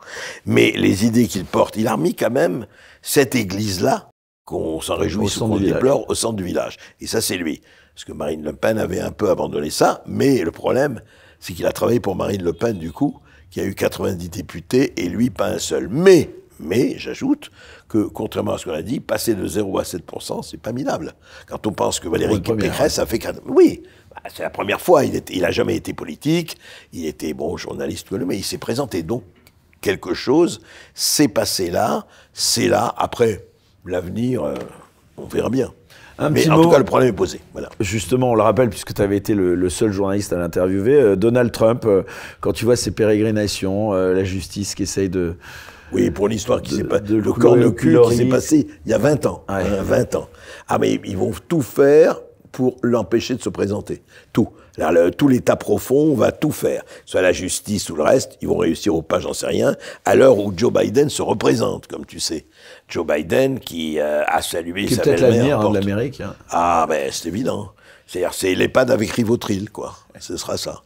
mais les idées qu'il porte, il a remis quand même cette église-là, qu'on s'en réjouit, ou qu'on déplore, au centre du village. Et ça, c'est lui. Parce que Marine Le Pen avait un peu abandonné ça, mais le problème, c'est qu'il a travaillé pour Marine Le Pen, du coup, qui a eu 90 députés, et lui, pas un seul. Mais, mais, j'ajoute que, contrairement à ce qu'on a dit, passer de 0 à 7%, c'est pas minable. Quand on pense que Valérie Pécresse a fait... Oui, bah, c'est la première fois, il a jamais été politique, il était, bon, journaliste, mais il s'est présenté. Donc, quelque chose s'est passé là, c'est là. Après, l'avenir, euh, on verra bien. mais en tout cas, le problème est posé. Voilà. Justement, on le rappelle, puisque tu avais été le, seul journaliste à l'interviewer, euh, Donald Trump, euh, quand tu vois ses pérégrinations, la justice qui essaye de... Oui, pour l'histoire qui s'est passée, le corps de cul qui s'est passé il y a 20 ans. 20 hein, ans. Ah, mais ils vont tout faire pour l'empêcher de se présenter. Tout. Là, tout l'État profond va tout faire. Soit la justice ou le reste, ils vont réussir ou pas, j'en sais rien, à l'heure où Joe Biden se représente, comme tu sais. Joe Biden qui euh, a salué sa belle-mère. peut-être l'avenir hein, de l'Amérique. Hein. Ah, ben c'est évident. C'est-à-dire, c'est l'EHPAD avec Rivotril, quoi. Ce sera ça.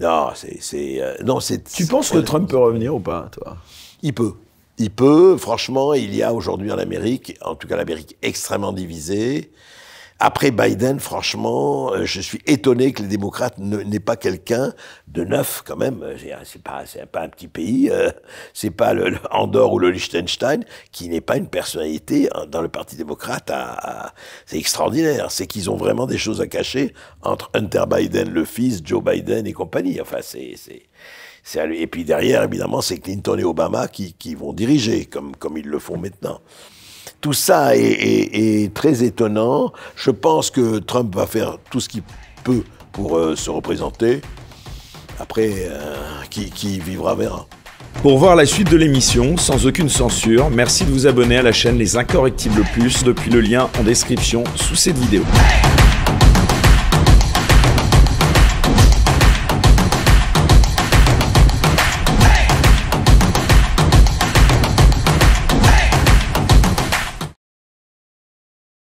Non, c'est... Euh, non, c'est tu penses que Trump peut revenir ou pas, toi Il peut. Il peut. Franchement, il y a aujourd'hui en Amérique, en tout cas l'Amérique extrêmement divisée, après Biden, franchement, euh, je suis étonné que les démocrates n'aient pas quelqu'un de neuf quand même. Euh, c'est pas, pas un petit pays, euh, c'est pas le, Andorre ou le Liechtenstein qui n'est pas une personnalité hein, dans le Parti démocrate. C'est extraordinaire. C'est qu'ils ont vraiment des choses à cacher entre Hunter Biden, le fils, Joe Biden et compagnie. Enfin, c'est et puis derrière, évidemment, c'est Clinton et Obama qui, qui vont diriger, comme, comme ils le font maintenant. Tout ça est, très étonnant. Je pense que Trump va faire tout ce qu'il peut pour euh, se représenter. Après, euh, qui, qui vivra verra. Pour voir la suite de l'émission sans aucune censure, merci de vous abonner à la chaîne Les Incorrectibles Plus depuis le lien en description sous cette vidéo.